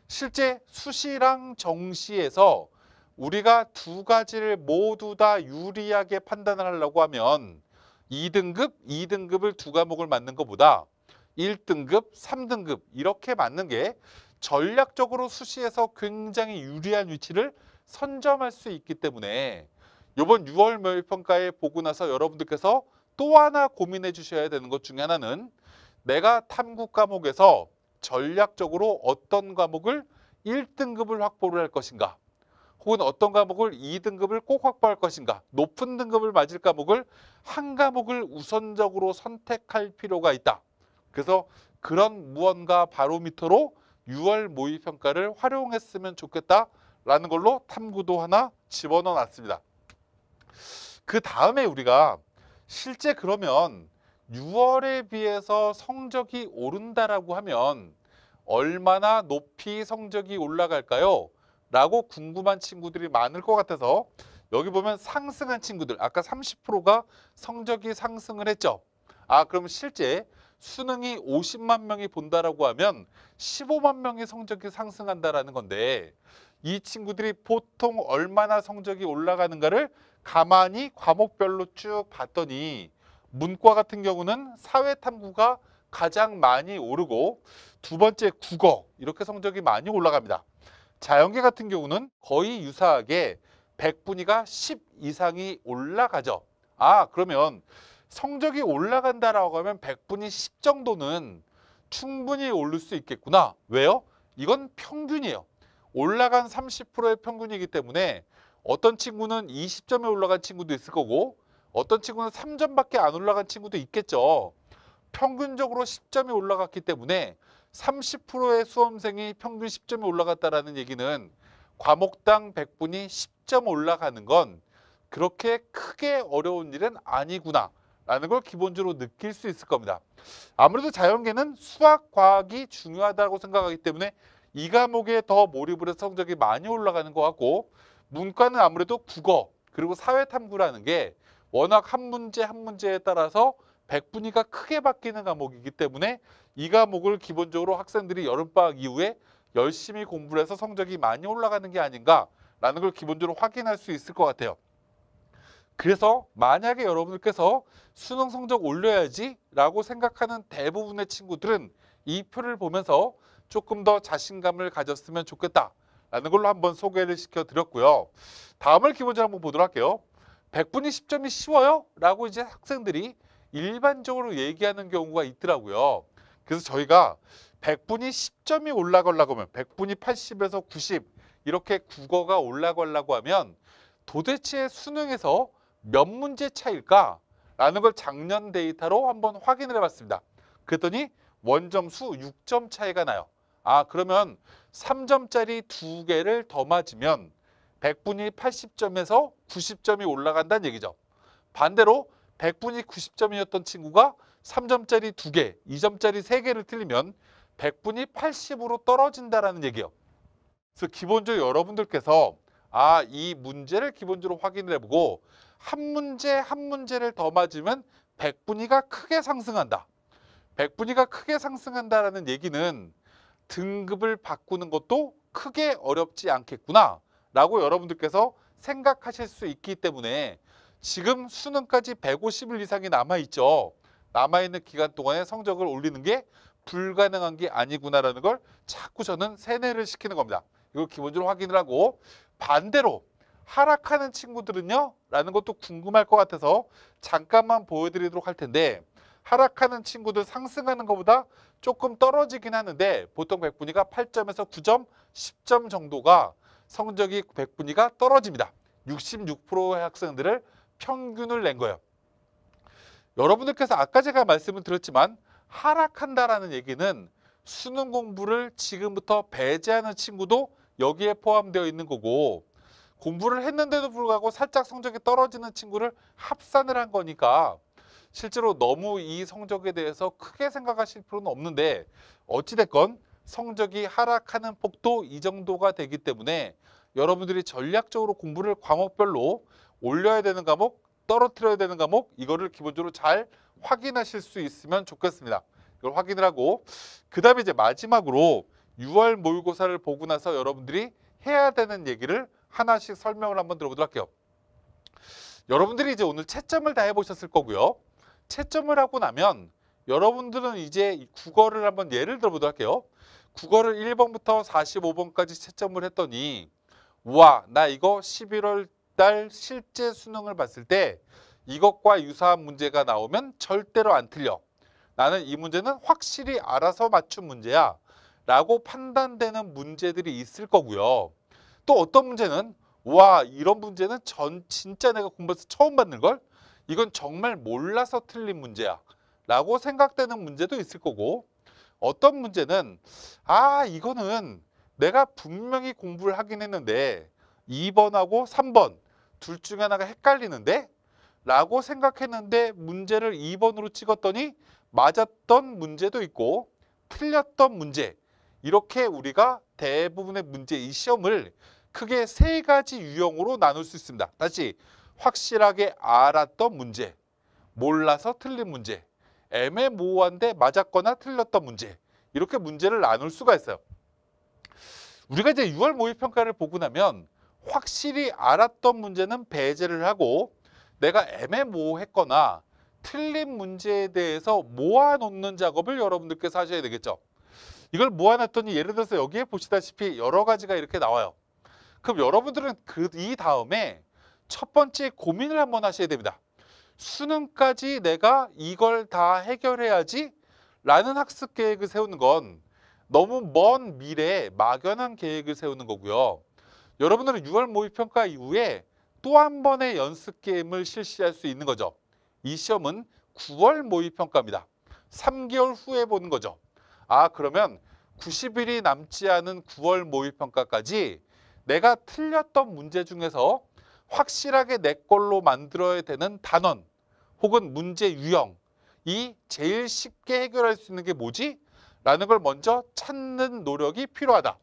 실제 수시랑 정시에서 우리가 두 가지를 모두 다 유리하게 판단을 하려고 하면 2등급, 2등급을 두 과목을 맞는 것보다 1등급, 3등급 이렇게 맞는 게 전략적으로 수시에서 굉장히 유리한 위치를 선점할 수 있기 때문에 이번 6월 매일평가에 보고 나서 여러분들께서 또 하나 고민해 주셔야 되는 것 중에 하나는 내가 탐구 과목에서 전략적으로 어떤 과목을 1등급을 확보를 할 것인가 혹은 어떤 과목을 2등급을 꼭 확보할 것인가 높은 등급을 맞을 과목을 한 과목을 우선적으로 선택할 필요가 있다 그래서 그런 무언가 바로미터로 6월 모의평가를 활용했으면 좋겠다라는 걸로 탐구도 하나 집어넣어 놨습니다 그 다음에 우리가 실제 그러면 6월에 비해서 성적이 오른다라고 하면 얼마나 높이 성적이 올라갈까요? 라고 궁금한 친구들이 많을 것 같아서 여기 보면 상승한 친구들 아까 30%가 성적이 상승을 했죠. 아 그럼 실제 수능이 50만 명이 본다라고 하면 15만 명의 성적이 상승한다라는 건데 이 친구들이 보통 얼마나 성적이 올라가는가를 가만히 과목별로 쭉 봤더니 문과 같은 경우는 사회탐구가 가장 많이 오르고 두 번째 국어 이렇게 성적이 많이 올라갑니다. 자연계 같은 경우는 거의 유사하게 100분위가 10 이상이 올라가죠. 아 그러면 성적이 올라간다라고 하면 100분위 10 정도는 충분히 오를 수 있겠구나. 왜요? 이건 평균이에요. 올라간 30%의 평균이기 때문에 어떤 친구는 20점에 올라간 친구도 있을 거고 어떤 친구는 3점밖에 안 올라간 친구도 있겠죠. 평균적으로 10점이 올라갔기 때문에 30%의 수험생이 평균 10점이 올라갔다라는 얘기는 과목당 100분이 10점 올라가는 건 그렇게 크게 어려운 일은 아니구나 라는 걸 기본적으로 느낄 수 있을 겁니다. 아무래도 자연계는 수학, 과학이 중요하다고 생각하기 때문에 이 과목에 더 몰입을 해서 성적이 많이 올라가는 것 같고 문과는 아무래도 국어 그리고 사회탐구라는 게 워낙 한 문제 한 문제에 따라서 백분위가 크게 바뀌는 과목이기 때문에 이 과목을 기본적으로 학생들이 여름방학 이후에 열심히 공부를 해서 성적이 많이 올라가는 게 아닌가라는 걸 기본적으로 확인할 수 있을 것 같아요. 그래서 만약에 여러분들께서 수능 성적 올려야지 라고 생각하는 대부분의 친구들은 이 표를 보면서 조금 더 자신감을 가졌으면 좋겠다. 라는 걸로 한번 소개를 시켜드렸고요. 다음을 기본적으로 한번 보도록 할게요. 100분이 10점이 쉬워요? 라고 이제 학생들이 일반적으로 얘기하는 경우가 있더라고요. 그래서 저희가 100분이 10점이 올라가려고 하면 100분이 80에서 90 이렇게 국어가 올라가려고 하면 도대체 수능에서 몇 문제 차일까? 라는 걸 작년 데이터로 한번 확인을 해봤습니다. 그랬더니 원점수 6점 차이가 나요. 아 그러면 3점짜리 두 개를 더 맞으면 100분이 80점에서 90점이 올라간다는 얘기죠. 반대로 100분이 90점이었던 친구가 3점짜리 두개 2점짜리 세개를 틀리면 100분이 80으로 떨어진다라는 얘기예요. 그래서 기본적으로 여러분들께서 아, 이 문제를 기본적으로 확인을 해보고 한 문제 한 문제를 더 맞으면 100분위가 크게 상승한다. 100분위가 크게 상승한다라는 얘기는 등급을 바꾸는 것도 크게 어렵지 않겠구나 라고 여러분들께서 생각하실 수 있기 때문에 지금 수능까지 150일 이상이 남아있죠. 남아있는 기간 동안에 성적을 올리는 게 불가능한 게 아니구나라는 걸 자꾸 저는 세뇌를 시키는 겁니다. 이걸 기본적으로 확인을 하고 반대로 하락하는 친구들은요? 라는 것도 궁금할 것 같아서 잠깐만 보여드리도록 할 텐데 하락하는 친구들 상승하는 것보다 조금 떨어지긴 하는데 보통 백분위가 8점에서 9점, 10점 정도가 성적이 백분위가 떨어집니다. 66%의 학생들을 평균을 낸 거예요. 여러분들께서 아까 제가 말씀을 드렸지만 하락한다라는 얘기는 수능 공부를 지금부터 배제하는 친구도 여기에 포함되어 있는 거고 공부를 했는데도 불구하고 살짝 성적이 떨어지는 친구를 합산을 한 거니까 실제로 너무 이 성적에 대해서 크게 생각하실 필요는 없는데 어찌됐건 성적이 하락하는 폭도 이 정도가 되기 때문에 여러분들이 전략적으로 공부를 과목별로 올려야 되는 과목, 떨어뜨려야 되는 과목 이거를 기본적으로 잘 확인하실 수 있으면 좋겠습니다. 이걸 확인을 하고 그 다음에 이제 마지막으로 6월 모의고사를 보고 나서 여러분들이 해야 되는 얘기를 하나씩 설명을 한번 들어보도록 할게요. 여러분들이 이제 오늘 채점을 다 해보셨을 거고요. 채점을 하고 나면 여러분들은 이제 국어를 한번 예를 들어보도록 할게요. 국어를 1번부터 45번까지 채점을 했더니 우와 나 이거 11월 달 실제 수능을 봤을 때 이것과 유사한 문제가 나오면 절대로 안 틀려. 나는 이 문제는 확실히 알아서 맞춘 문제야 라고 판단되는 문제들이 있을 거고요. 또 어떤 문제는 와 이런 문제는 전 진짜 내가 공부해서 처음 받는 걸 이건 정말 몰라서 틀린 문제야 라고 생각되는 문제도 있을 거고 어떤 문제는 아 이거는 내가 분명히 공부를 하긴 했는데 2번하고 3번 둘 중에 하나가 헷갈리는데 라고 생각했는데 문제를 2번으로 찍었더니 맞았던 문제도 있고 틀렸던 문제 이렇게 우리가 대부분의 문제 이 시험을 크게 세 가지 유형으로 나눌 수 있습니다. 다시 확실하게 알았던 문제, 몰라서 틀린 문제, 애매모호한데 맞았거나 틀렸던 문제 이렇게 문제를 나눌 수가 있어요. 우리가 이제 6월 모의평가를 보고 나면 확실히 알았던 문제는 배제를 하고 내가 애매모호했거나 틀린 문제에 대해서 모아놓는 작업을 여러분들께서 하셔야 되겠죠. 이걸 모아놨더니 예를 들어서 여기에 보시다시피 여러 가지가 이렇게 나와요. 그럼 여러분들은 그 이 다음에 첫 번째 고민을 한번 하셔야 됩니다. 수능까지 내가 이걸 다 해결해야지 라는 학습 계획을 세우는 건 너무 먼 미래에 막연한 계획을 세우는 거고요. 여러분들은 6월 모의평가 이후에 또 한 번의 연습 게임을 실시할 수 있는 거죠. 이 시험은 9월 모의평가입니다. 3개월 후에 보는 거죠. 아 그러면 90일이 남지 않은 9월 모의평가까지 내가 틀렸던 문제 중에서 확실하게 내 걸로 만들어야 되는 단원 혹은 문제 유형이 제일 쉽게 해결할 수 있는 게 뭐지? 라는 걸 먼저 찾는 노력이 필요하다.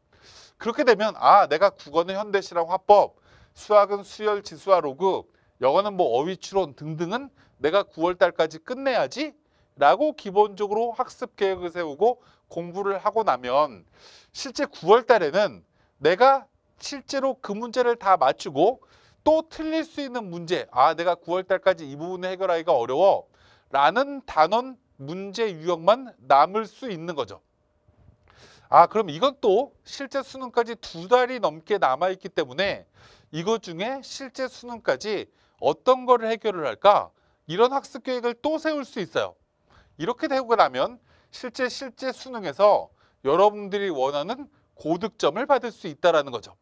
그렇게 되면 아 내가 국어는 현대시랑 화법, 수학은 수열, 지수와 로그, 영어는 뭐 어휘 추론 등등은 내가 9월 달까지 끝내야지 라고 기본적으로 학습 계획을 세우고 공부를 하고 나면 실제 9월 달에는 내가 실제로 그 문제를 다 맞추고 또 틀릴 수 있는 문제 아 내가 9월달까지 이 부분을 해결하기가 어려워 라는 단원 문제 유형만 남을 수 있는 거죠. 아 그럼 이건 또 실제 수능까지 두 달이 넘게 남아있기 때문에 이것 중에 실제 수능까지 어떤 거를 해결을 할까 이런 학습 계획을 또 세울 수 있어요. 이렇게 되고 나면 실제 실제 수능에서 여러분들이 원하는 고득점을 받을 수 있다는 거죠.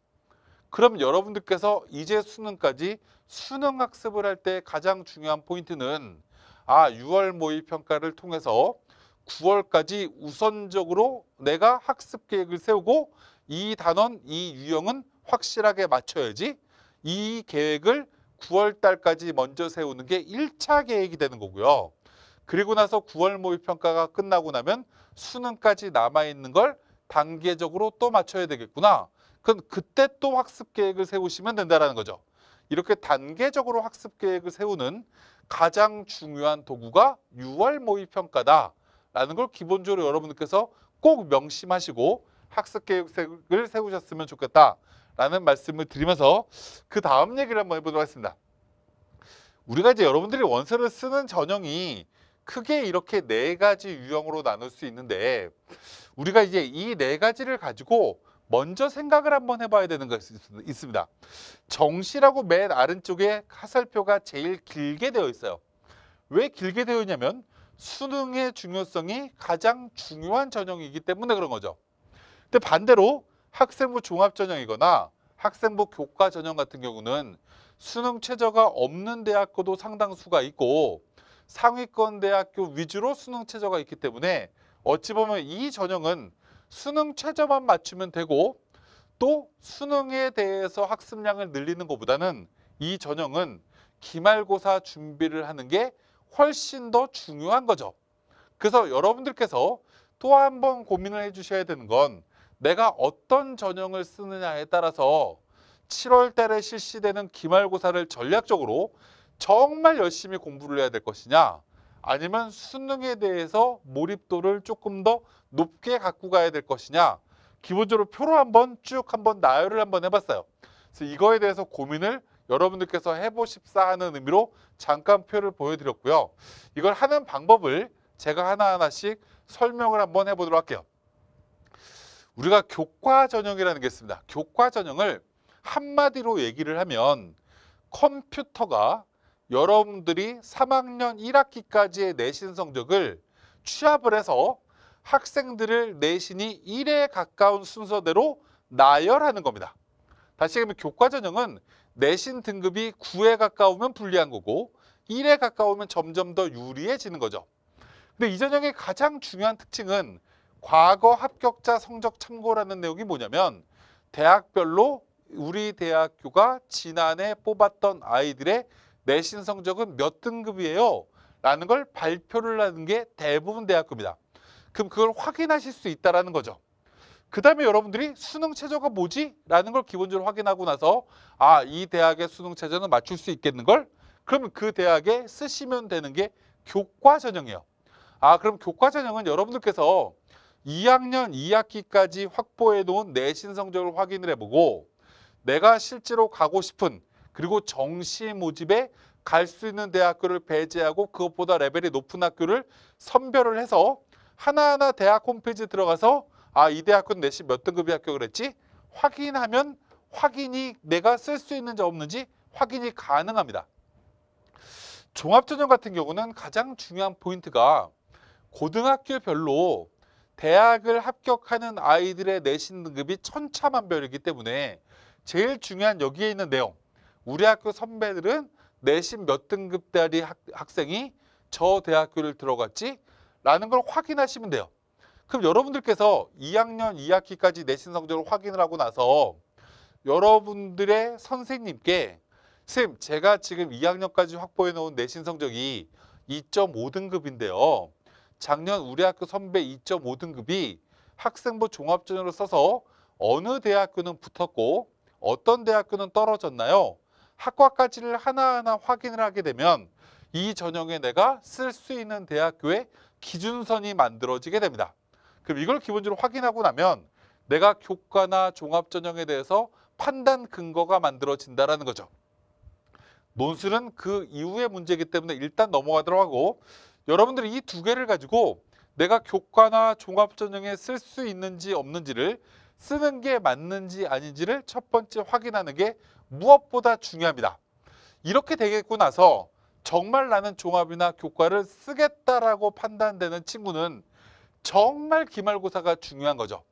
그럼 여러분들께서 이제 수능까지 수능 학습을 할 때 가장 중요한 포인트는 아 6월 모의평가를 통해서 9월까지 우선적으로 내가 학습 계획을 세우고 이 단원, 이 유형은 확실하게 맞춰야지 이 계획을 9월 달까지 먼저 세우는 게 1차 계획이 되는 거고요. 그리고 나서 9월 모의평가가 끝나고 나면 수능까지 남아있는 걸 단계적으로 또 맞춰야 되겠구나. 그럼 그때 또 학습 계획을 세우시면 된다라는 거죠. 이렇게 단계적으로 학습 계획을 세우는 가장 중요한 도구가 6월 모의평가다라는 걸 기본적으로 여러분들께서 꼭 명심하시고 학습 계획을 세우셨으면 좋겠다라는 말씀을 드리면서 그 다음 얘기를 한번 해보도록 하겠습니다. 우리가 이제 여러분들이 원서를 쓰는 전형이 크게 이렇게 네 가지 유형으로 나눌 수 있는데 우리가 이제 이 네 가지를 가지고 먼저 생각을 한번 해봐야 되는 것이 있습니다. 정시라고 맨 아른쪽에 화살표가 제일 길게 되어 있어요. 왜 길게 되어 있냐면 수능의 중요성이 가장 중요한 전형이기 때문에 그런 거죠. 근데 반대로 학생부 종합전형이거나 학생부 교과 전형 같은 경우는 수능 최저가 없는 대학교도 상당수가 있고 상위권 대학교 위주로 수능 최저가 있기 때문에 어찌 보면 이 전형은 수능 최저만 맞추면 되고 또 수능에 대해서 학습량을 늘리는 것보다는 이 전형은 기말고사 준비를 하는 게 훨씬 더 중요한 거죠. 그래서 여러분들께서 또 한 번 고민을 해주셔야 되는 건 내가 어떤 전형을 쓰느냐에 따라서 7월 달에 실시되는 기말고사를 전략적으로 정말 열심히 공부를 해야 될 것이냐 아니면 수능에 대해서 몰입도를 조금 더 높게 갖고 가야 될 것이냐 기본적으로 표로 한번 쭉 한번 나열을 한번 해봤어요. 그래서 이거에 대해서 고민을 여러분들께서 해보십사 하는 의미로 잠깐 표를 보여드렸고요. 이걸 하는 방법을 제가 하나하나씩 설명을 한번 해보도록 할게요. 우리가 교과 전형이라는 게 있습니다. 교과 전형을 한마디로 얘기를 하면 컴퓨터가 여러분들이 3학년 1학기까지의 내신 성적을 취합을 해서 학생들을 내신이 1에 가까운 순서대로 나열하는 겁니다. 다시 얘기하면 교과전형은 내신 등급이 9에 가까우면 불리한 거고 1에 가까우면 점점 더 유리해지는 거죠. 근데 이 전형의 가장 중요한 특징은 과거 합격자 성적 참고라는 내용이 뭐냐면 대학별로 우리 대학교가 지난해 뽑았던 아이들의 내신 성적은 몇 등급이에요? 라는 걸 발표를 하는 게 대부분 대학교입니다. 그럼 그걸 확인하실 수 있다는 거죠. 그 다음에 여러분들이 수능 최저가 뭐지? 라는 걸 기본적으로 확인하고 나서 아, 이 대학의 수능 최저는 맞출 수 있겠는걸? 그러면 그 대학에 쓰시면 되는 게 교과 전형이에요. 아, 그럼 교과 전형은 여러분들께서 2학년 2학기까지 확보해 놓은 내신 성적을 확인을 해보고 내가 실제로 가고 싶은 그리고 정시 모집에 갈 수 있는 대학교를 배제하고 그것보다 레벨이 높은 학교를 선별을 해서 하나하나 대학 홈페이지 에 들어가서 아 이 대학교는 내시 몇 등급의 학교 그했지 확인하면 확인이 내가 쓸 수 있는지 없는지 확인이 가능합니다. 종합전형 같은 경우는 가장 중요한 포인트가 고등학교별로 대학을 합격하는 아이들의 내신 등급이 천차만별이기 때문에 제일 중요한 여기에 있는 내용 우리 학교 선배들은 내신 몇 등급짜리 학, 학 생이저 대학교를 들어갔지? 라는 걸 확인하시면 돼요. 그럼 여러분들께서 2학년 2학기까지 내신 성적을 확인을 하고 나서 여러분들의 선생님께 선생님 제가 지금 2학년까지 확보해 놓은 내신 성적이 2.5등급인데요. 작년 우리 학교 선배 2.5등급이 학생부 종합전형로 써서 어느 대학교는 붙었고 어떤 대학교는 떨어졌나요? 학과까지를 하나하나 확인을 하게 되면 이 전형에 내가 쓸 수 있는 대학교의 기준선이 만들어지게 됩니다. 그럼 이걸 기본적으로 확인하고 나면 내가 교과나 종합전형에 대해서 판단 근거가 만들어진다라는 거죠. 논술은 그 이후의 문제이기 때문에 일단 넘어가도록 하고 여러분들이 이 두 개를 가지고 내가 교과나 종합전형에 쓸 수 있는지 없는지를 쓰는 게 맞는지 아닌지를 첫 번째 확인하는 게 무엇보다 중요합니다. 이렇게 되겠고 나서 정말 나는 종합이나 교과를 쓰겠다라고 판단되는 친구는 정말 기말고사가 중요한 거죠.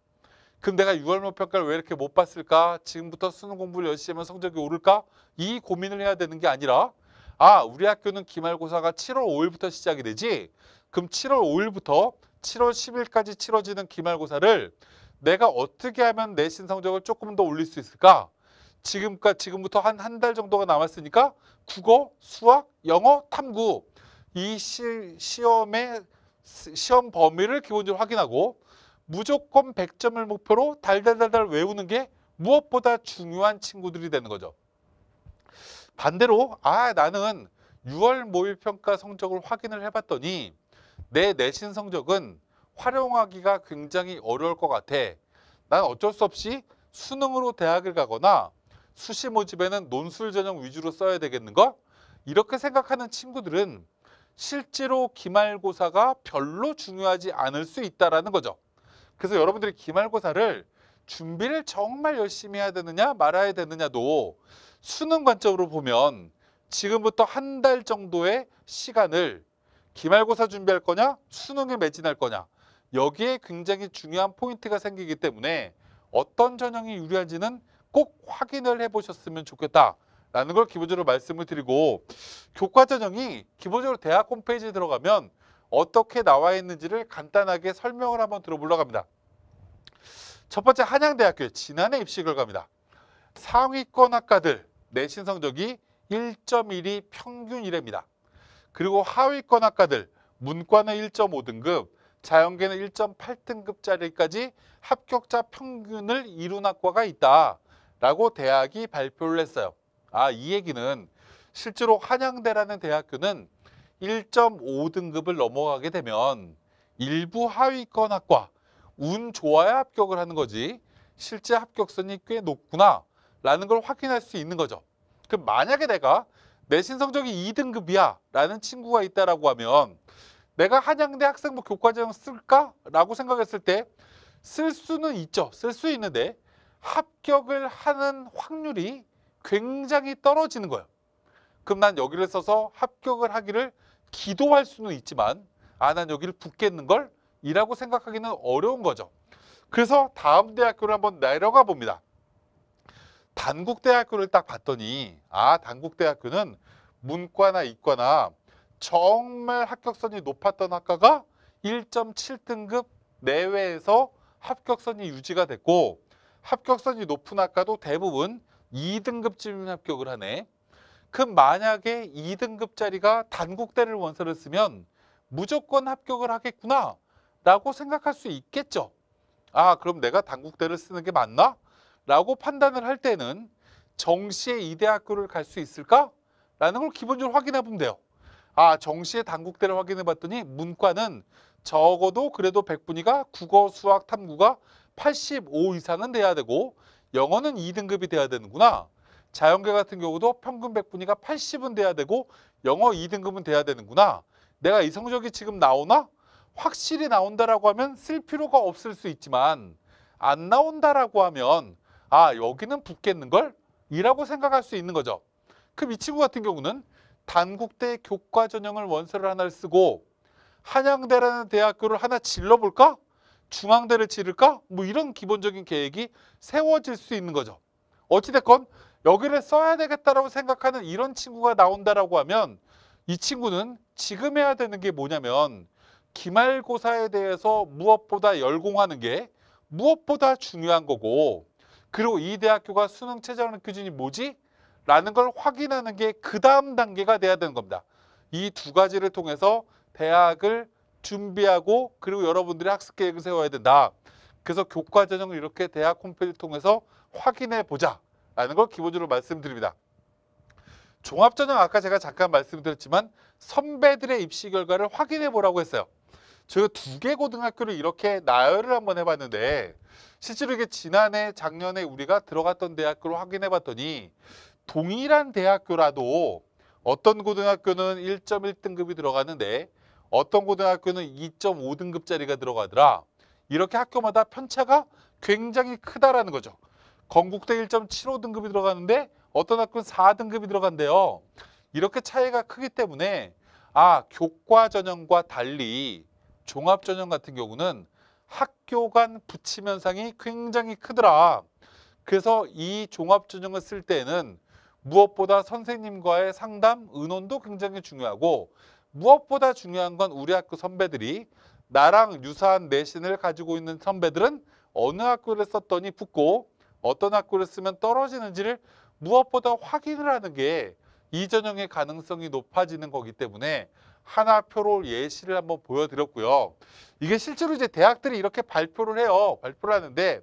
그럼 내가 6월 목평가를왜 이렇게 못 봤을까? 지금부터 수능 공부를 열심히 하면 성적이 오를까? 이 고민을 해야 되는 게 아니라 아 우리 학교는 기말고사가 7월 5일부터 시작이 되지 그럼 7월 5일부터 7월 10일까지 치러지는 기말고사를 내가 어떻게 하면 내 신성적을 조금 더 올릴 수 있을까? 지금까 지금부터 지한한 달 정도가 남았으니까 국어, 수학, 영어, 탐구 이 시, 시험의 시험 범위를 기본적으로 확인하고 무조건 100점을 목표로 달달달달 외우는 게 무엇보다 중요한 친구들이 되는 거죠. 반대로 아 나는 6월 모의평가 성적을 확인을 해봤더니 내 내신 성적은 활용하기가 굉장히 어려울 것 같아. 난 어쩔 수 없이 수능으로 대학을 가거나 수시 모집에는 논술 전형 위주로 써야 되겠는가? 이렇게 생각하는 친구들은 실제로 기말고사가 별로 중요하지 않을 수 있다라는 거죠. 그래서 여러분들이 기말고사를 준비를 정말 열심히 해야 되느냐 말아야 되느냐도 수능 관점으로 보면 지금부터 한 달 정도의 시간을 기말고사 준비할 거냐 수능에 매진할 거냐 여기에 굉장히 중요한 포인트가 생기기 때문에 어떤 전형이 유리한지는 꼭 확인을 해보셨으면 좋겠다. 라는 걸 기본적으로 말씀을 드리고 교과 전형이 기본적으로 대학 홈페이지에 들어가면 어떻게 나와 있는지를 간단하게 설명을 한번 들어보려고 합니다. 첫 번째 한양대학교 지난해 입시 결과입니다. 상위권 학과들 내신 성적이 1.1이 평균 이래입니다. 그리고 하위권 학과들 문과는 1.5등급, 자연계는 1.8등급짜리까지 합격자 평균을 이룬 학과가 있다. 라고 대학이 발표를 했어요. 아, 이 얘기는 실제로 한양대라는 대학교는 1.5등급을 넘어가게 되면 일부 하위권 학과 운 좋아야 합격을 하는 거지 실제 합격선이 꽤 높구나 라는 걸 확인할 수 있는 거죠. 그럼 만약에 내가 내신 성적이 2등급이야 라는 친구가 있다라고 하면 내가 한양대 학생부 교과제 쓸까? 라고 생각했을 때 쓸 수는 있죠. 쓸 수 있는데 합격을 하는 확률이 굉장히 떨어지는 거예요. 그럼 난 여기를 써서 합격을 하기를 기도할 수는 있지만 아, 난 여기를 붙겠는 걸 이라고 생각하기는 어려운 거죠. 그래서 다음 대학교를 한번 내려가 봅니다. 단국대학교를 딱 봤더니 아, 단국대학교는 문과나 이과나 정말 합격선이 높았던 학과가 1.7등급 내외에서 합격선이 유지가 됐고 합격선이 높은 학과도 대부분 2등급쯤 합격을 하네. 그럼 만약에 2등급 짜리가 단국대를 원서를 쓰면 무조건 합격을 하겠구나 라고 생각할 수 있겠죠. 아 그럼 내가 단국대를 쓰는 게 맞나? 라고 판단을 할 때는 정시에 이대학교를 갈 수 있을까? 라는 걸 기본적으로 확인해 보면 돼요. 아정시에 단국대를 확인해 봤더니 문과는 적어도 그래도 백분위가 국어, 수학, 탐구가 85 이상은 돼야 되고 영어는 2등급이 돼야 되는구나. 자연계 같은 경우도 평균 백분위가 80은 돼야 되고 영어 2등급은 돼야 되는구나. 내가 이 성적이 지금 나오나? 확실히 나온다라고 하면 쓸 필요가 없을 수 있지만 안 나온다라고 하면 아 여기는 붙겠는걸? 이라고 생각할 수 있는 거죠. 그럼 이 친구 같은 경우는 단국대 교과 전형을 원서를 하나를 쓰고 한양대라는 대학교를 하나 질러볼까? 중앙대를 치를까? 뭐 이런 기본적인 계획이 세워질 수 있는 거죠. 어찌됐건 여기를 써야 되겠다라고 생각하는 이런 친구가 나온다라고 하면 이 친구는 지금 해야 되는 게 뭐냐면 기말고사에 대해서 무엇보다 열공하는 게 무엇보다 중요한 거고 그리고 이 대학교가 수능 최저학력 기준이 뭐지? 라는 걸 확인하는 게 그 다음 단계가 돼야 되는 겁니다. 이 두 가지를 통해서 대학을 준비하고 그리고 여러분들이 학습 계획을 세워야 된다. 그래서 교과 전형을 이렇게 대학 홈페이지를 통해서 확인해 보자 라는 걸 기본적으로 말씀드립니다. 종합 전형 아까 제가 잠깐 말씀드렸지만 선배들의 입시 결과를 확인해 보라고 했어요. 저희가 두 개 고등학교를 이렇게 나열을 한번 해봤는데 실제로 이게 지난해 작년에 우리가 들어갔던 대학교를 확인해 봤더니 동일한 대학교라도 어떤 고등학교는 1.1등급이 들어가는데 어떤 고등학교는 2.5등급짜리가 들어가더라. 이렇게 학교마다 편차가 굉장히 크다라는 거죠. 건국대 1.75등급이 들어가는데 어떤 학교는 4등급이 들어간대요. 이렇게 차이가 크기 때문에 아 교과 전형과 달리 종합 전형 같은 경우는 학교 간 부침 현상이 굉장히 크더라. 그래서 이 종합 전형을 쓸 때에는 무엇보다 선생님과의 상담, 의논도 굉장히 중요하고 무엇보다 중요한 건 우리 학교 선배들이 나랑 유사한 내신을 가지고 있는 선배들은 어느 학교를 썼더니 붙고 어떤 학교를 쓰면 떨어지는지를 무엇보다 확인을 하는 게 이전형의 가능성이 높아지는 거기 때문에 하나표로 예시를 한번 보여드렸고요. 이게 실제로 이제 대학들이 이렇게 발표를 해요. 발표를 하는데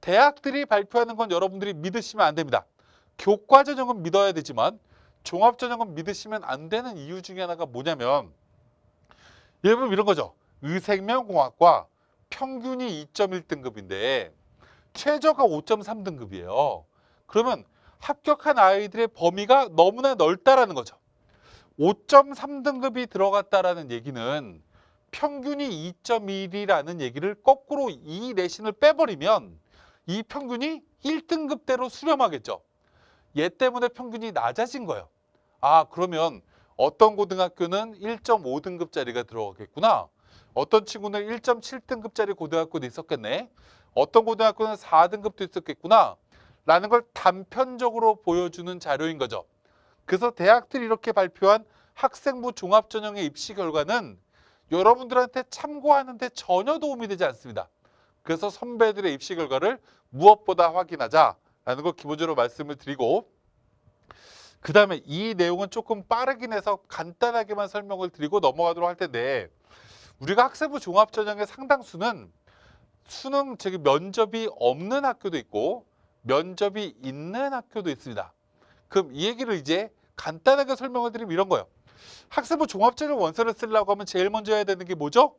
대학들이 발표하는 건 여러분들이 믿으시면 안 됩니다. 교과 전형은 믿어야 되지만 종합전형은 믿으시면 안 되는 이유 중에 하나가 뭐냐면 예를 들면 이런 거죠. 의생명공학과 평균이 2.1등급인데 최저가 5.3등급이에요. 그러면 합격한 아이들의 범위가 너무나 넓다라는 거죠. 5.3등급이 들어갔다라는 얘기는 평균이 2.1이라는 얘기를 거꾸로 이 내신을 빼버리면 이 평균이 1등급대로 수렴하겠죠. 얘 때문에 평균이 낮아진 거예요. 아 그러면 어떤 고등학교는 1.5등급짜리가 들어가겠구나. 어떤 친구는 1.7등급짜리 고등학교도 있었겠네. 어떤 고등학교는 4등급도 있었겠구나. 라는 걸 단편적으로 보여주는 자료인 거죠. 그래서 대학들이 이렇게 발표한 학생부 종합전형의 입시 결과는 여러분들한테 참고하는데 전혀 도움이 되지 않습니다. 그래서 선배들의 입시 결과를 무엇보다 확인하자. 라는 걸 기본적으로 말씀을 드리고 그 다음에 이 내용은 조금 빠르긴 해서 간단하게만 설명을 드리고 넘어가도록 할 텐데 우리가 학생부 종합전형의 상당수는 수능 즉 면접이 없는 학교도 있고 면접이 있는 학교도 있습니다. 그럼 이 얘기를 이제 간단하게 설명을 드리면 이런 거예요. 학생부 종합전형 원서를 쓰려고 하면 제일 먼저 해야 되는 게 뭐죠?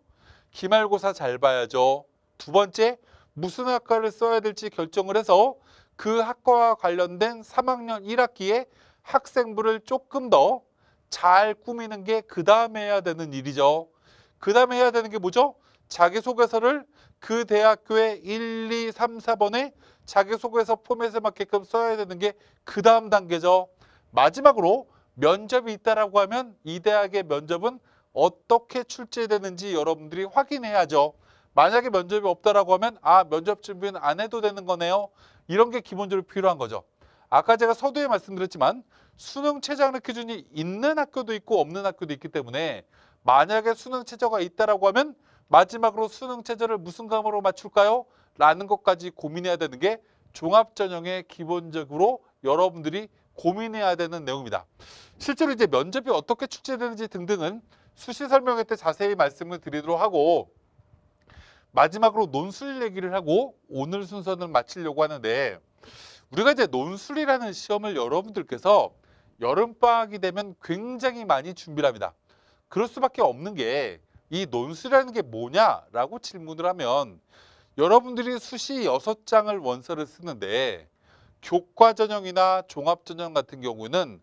기말고사 잘 봐야죠. 두 번째 무슨 학과를 써야 될지 결정을 해서 그 학과와 관련된 3학년 1학기에 학생부를 조금 더 잘 꾸미는 게 그 다음에 해야 되는 일이죠. 그 다음에 해야 되는 게 뭐죠? 자기소개서를 그 대학교의 1, 2, 3, 4번에 자기소개서 포맷에 맞게끔 써야 되는 게 그 다음 단계죠. 마지막으로 면접이 있다라고 하면 이 대학의 면접은 어떻게 출제되는지 여러분들이 확인해야죠. 만약에 면접이 없다라고 하면 아 면접 준비는 안 해도 되는 거네요. 이런 게 기본적으로 필요한 거죠. 아까 제가 서두에 말씀드렸지만 수능 최저학력 기준이 있는 학교도 있고 없는 학교도 있기 때문에 만약에 수능 최저가 있다라고 하면 마지막으로 수능 최저를 무슨 과목으로 맞출까요? 라는 것까지 고민해야 되는 게 종합 전형의 기본적으로 여러분들이 고민해야 되는 내용입니다. 실제로 이제 면접이 어떻게 출제되는지 등등은 수시 설명회 때 자세히 말씀을 드리도록 하고 마지막으로 논술 얘기를 하고 오늘 순서는 마치려고 하는데 우리가 이제 논술이라는 시험을 여러분들께서 여름방학이 되면 굉장히 많이 준비를 합니다. 그럴 수밖에 없는 게 이 논술이라는 게 뭐냐라고 질문을 하면 여러분들이 수시 여섯 장을 원서를 쓰는데 교과 전형이나 종합 전형 같은 경우는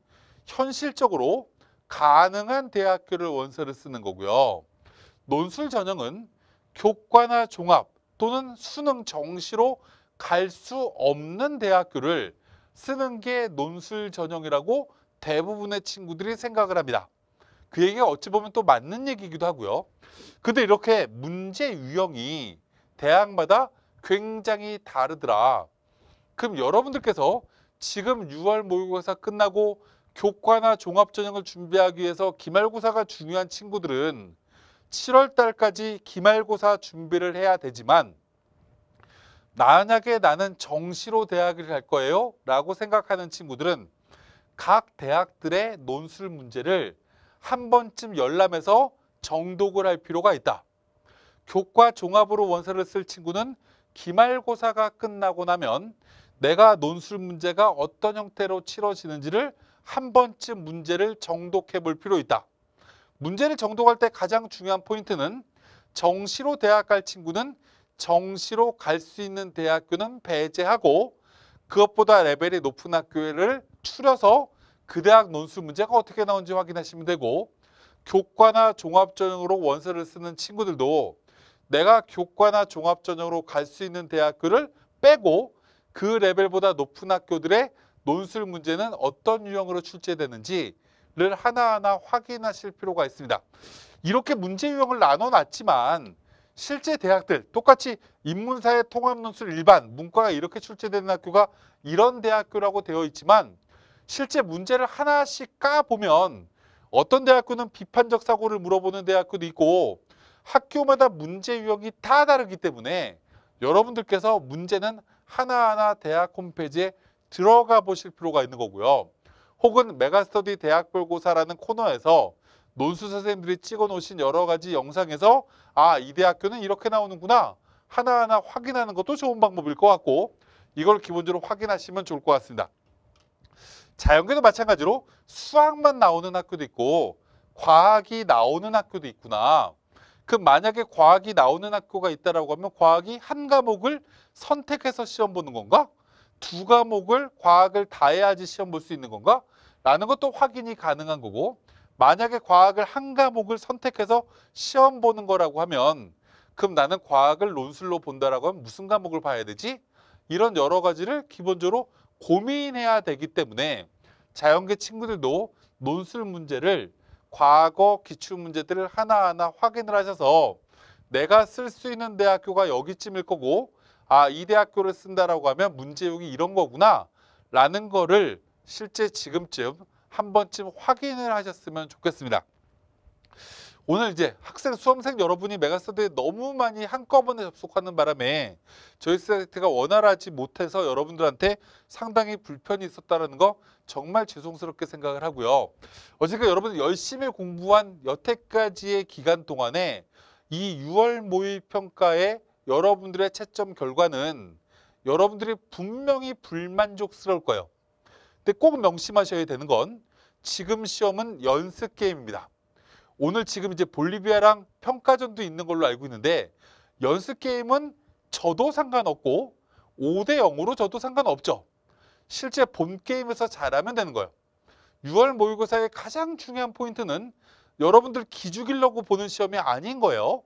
현실적으로 가능한 대학교를 원서를 쓰는 거고요. 논술 전형은 교과나 종합 또는 수능 정시로 갈 수 없는 대학교를 쓰는 게 논술 전형이라고 대부분의 친구들이 생각을 합니다. 그 얘기가 어찌 보면 또 맞는 얘기이기도 하고요. 근데 이렇게 문제 유형이 대학마다 굉장히 다르더라. 그럼 여러분들께서 지금 6월 모의고사 끝나고 교과나 종합전형을 준비하기 위해서 기말고사가 중요한 친구들은 7월 달까지 기말고사 준비를 해야 되지만 만약에 나는 정시로 대학을 갈 거예요 라고 생각하는 친구들은 각 대학들의 논술 문제를 한 번쯤 열람해서 정독을 할 필요가 있다. 교과 종합으로 원서를 쓸 친구는 기말고사가 끝나고 나면 내가 논술 문제가 어떤 형태로 치러지는지를 한 번쯤 문제를 정독해 볼 필요 있다. 문제를 정독할 때 가장 중요한 포인트는 정시로 대학 갈 친구는 정시로 갈 수 있는 대학교는 배제하고 그것보다 레벨이 높은 학교를 추려서 그 대학 논술 문제가 어떻게 나온지 확인하시면 되고 교과나 종합전형으로 원서를 쓰는 친구들도 내가 교과나 종합전형으로 갈 수 있는 대학교를 빼고 그 레벨보다 높은 학교들의 논술 문제는 어떤 유형으로 출제되는지 를 하나하나 확인하실 필요가 있습니다. 이렇게 문제 유형을 나눠 놨지만 실제 대학들 똑같이 인문사회 통합논술 일반 문과가 이렇게 출제되는 학교가 이런 대학교라고 되어 있지만 실제 문제를 하나씩 까보면 어떤 대학교는 비판적 사고를 물어보는 대학교도 있고 학교마다 문제 유형이 다 다르기 때문에 여러분들께서 문제는 하나하나 대학 홈페이지에 들어가 보실 필요가 있는 거고요. 혹은 메가스터디 대학별고사라는 코너에서 논술 선생님들이 찍어놓으신 여러 가지 영상에서 아, 이 대학교는 이렇게 나오는구나 하나하나 확인하는 것도 좋은 방법일 것 같고 이걸 기본적으로 확인하시면 좋을 것 같습니다. 자연계도 마찬가지로 수학만 나오는 학교도 있고 과학이 나오는 학교도 있구나. 그 만약에 과학이 나오는 학교가 있다라고 하면 과학이 한 과목을 선택해서 시험 보는 건가? 두 과목을 과학을 다 해야지 시험 볼 수 있는 건가? 라는 것도 확인이 가능한 거고 만약에 과학을 한 과목을 선택해서 시험 보는 거라고 하면 그럼 나는 과학을 논술로 본다라고 하면 무슨 과목을 봐야 되지? 이런 여러 가지를 기본적으로 고민해야 되기 때문에 자연계 친구들도 논술 문제를 과거 기출 문제들을 하나하나 확인을 하셔서 내가 쓸 수 있는 대학교가 여기쯤일 거고 아 이 대학교를 쓴다라고 하면 문제용이 이런 거구나 라는 거를 실제 지금쯤 한 번쯤 확인을 하셨으면 좋겠습니다. 오늘 이제 학생 수험생 여러분이 메가스터디에 너무 많이 한꺼번에 접속하는 바람에 저희 사이트가 원활하지 못해서 여러분들한테 상당히 불편이 있었다는 거 정말 죄송스럽게 생각을 하고요. 어제가 여러분 열심히 공부한 여태까지의 기간 동안에 이 6월 모의평가의 여러분들의 채점 결과는 여러분들이 분명히 불만족스러울 거예요. 근데 꼭 명심하셔야 되는 건 지금 시험은 연습 게임입니다. 오늘 지금 이제 볼리비아랑 평가전도 있는 걸로 알고 있는데 연습 게임은 저도 상관없고 5대 0으로 저도 상관없죠. 실제 본 게임에서 잘하면 되는 거예요. 6월 모의고사의 가장 중요한 포인트는 여러분들 기죽이려고 보는 시험이 아닌 거예요.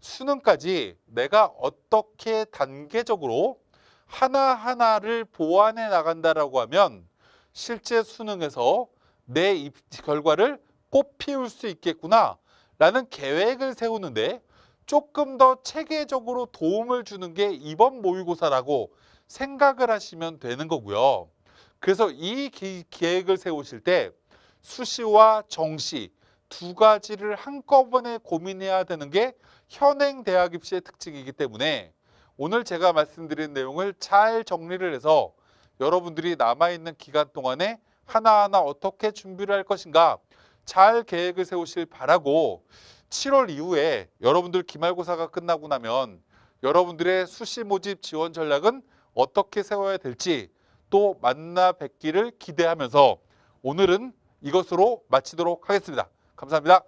수능까지 내가 어떻게 단계적으로 하나하나를 보완해 나간다라고 하면 실제 수능에서 내 입, 시 결과를 꽃피울 수 있겠구나 라는 계획을 세우는데 조금 더 체계적으로 도움을 주는 게 이번 모의고사라고 생각을 하시면 되는 거고요. 그래서 이 기, 계획을 세우실 때 수시와 정시 두 가지를 한꺼번에 고민해야 되는 게 현행 대학 입시의 특징이기 때문에 오늘 제가 말씀드린 내용을 잘 정리를 해서 여러분들이 남아있는 기간 동안에 하나하나 어떻게 준비를 할 것인가 잘 계획을 세우실 바라고 7월 이후에 여러분들 기말고사가 끝나고 나면 여러분들의 수시 모집 지원 전략은 어떻게 세워야 될지 또 만나 뵙기를 기대하면서 오늘은 이것으로 마치도록 하겠습니다. 감사합니다.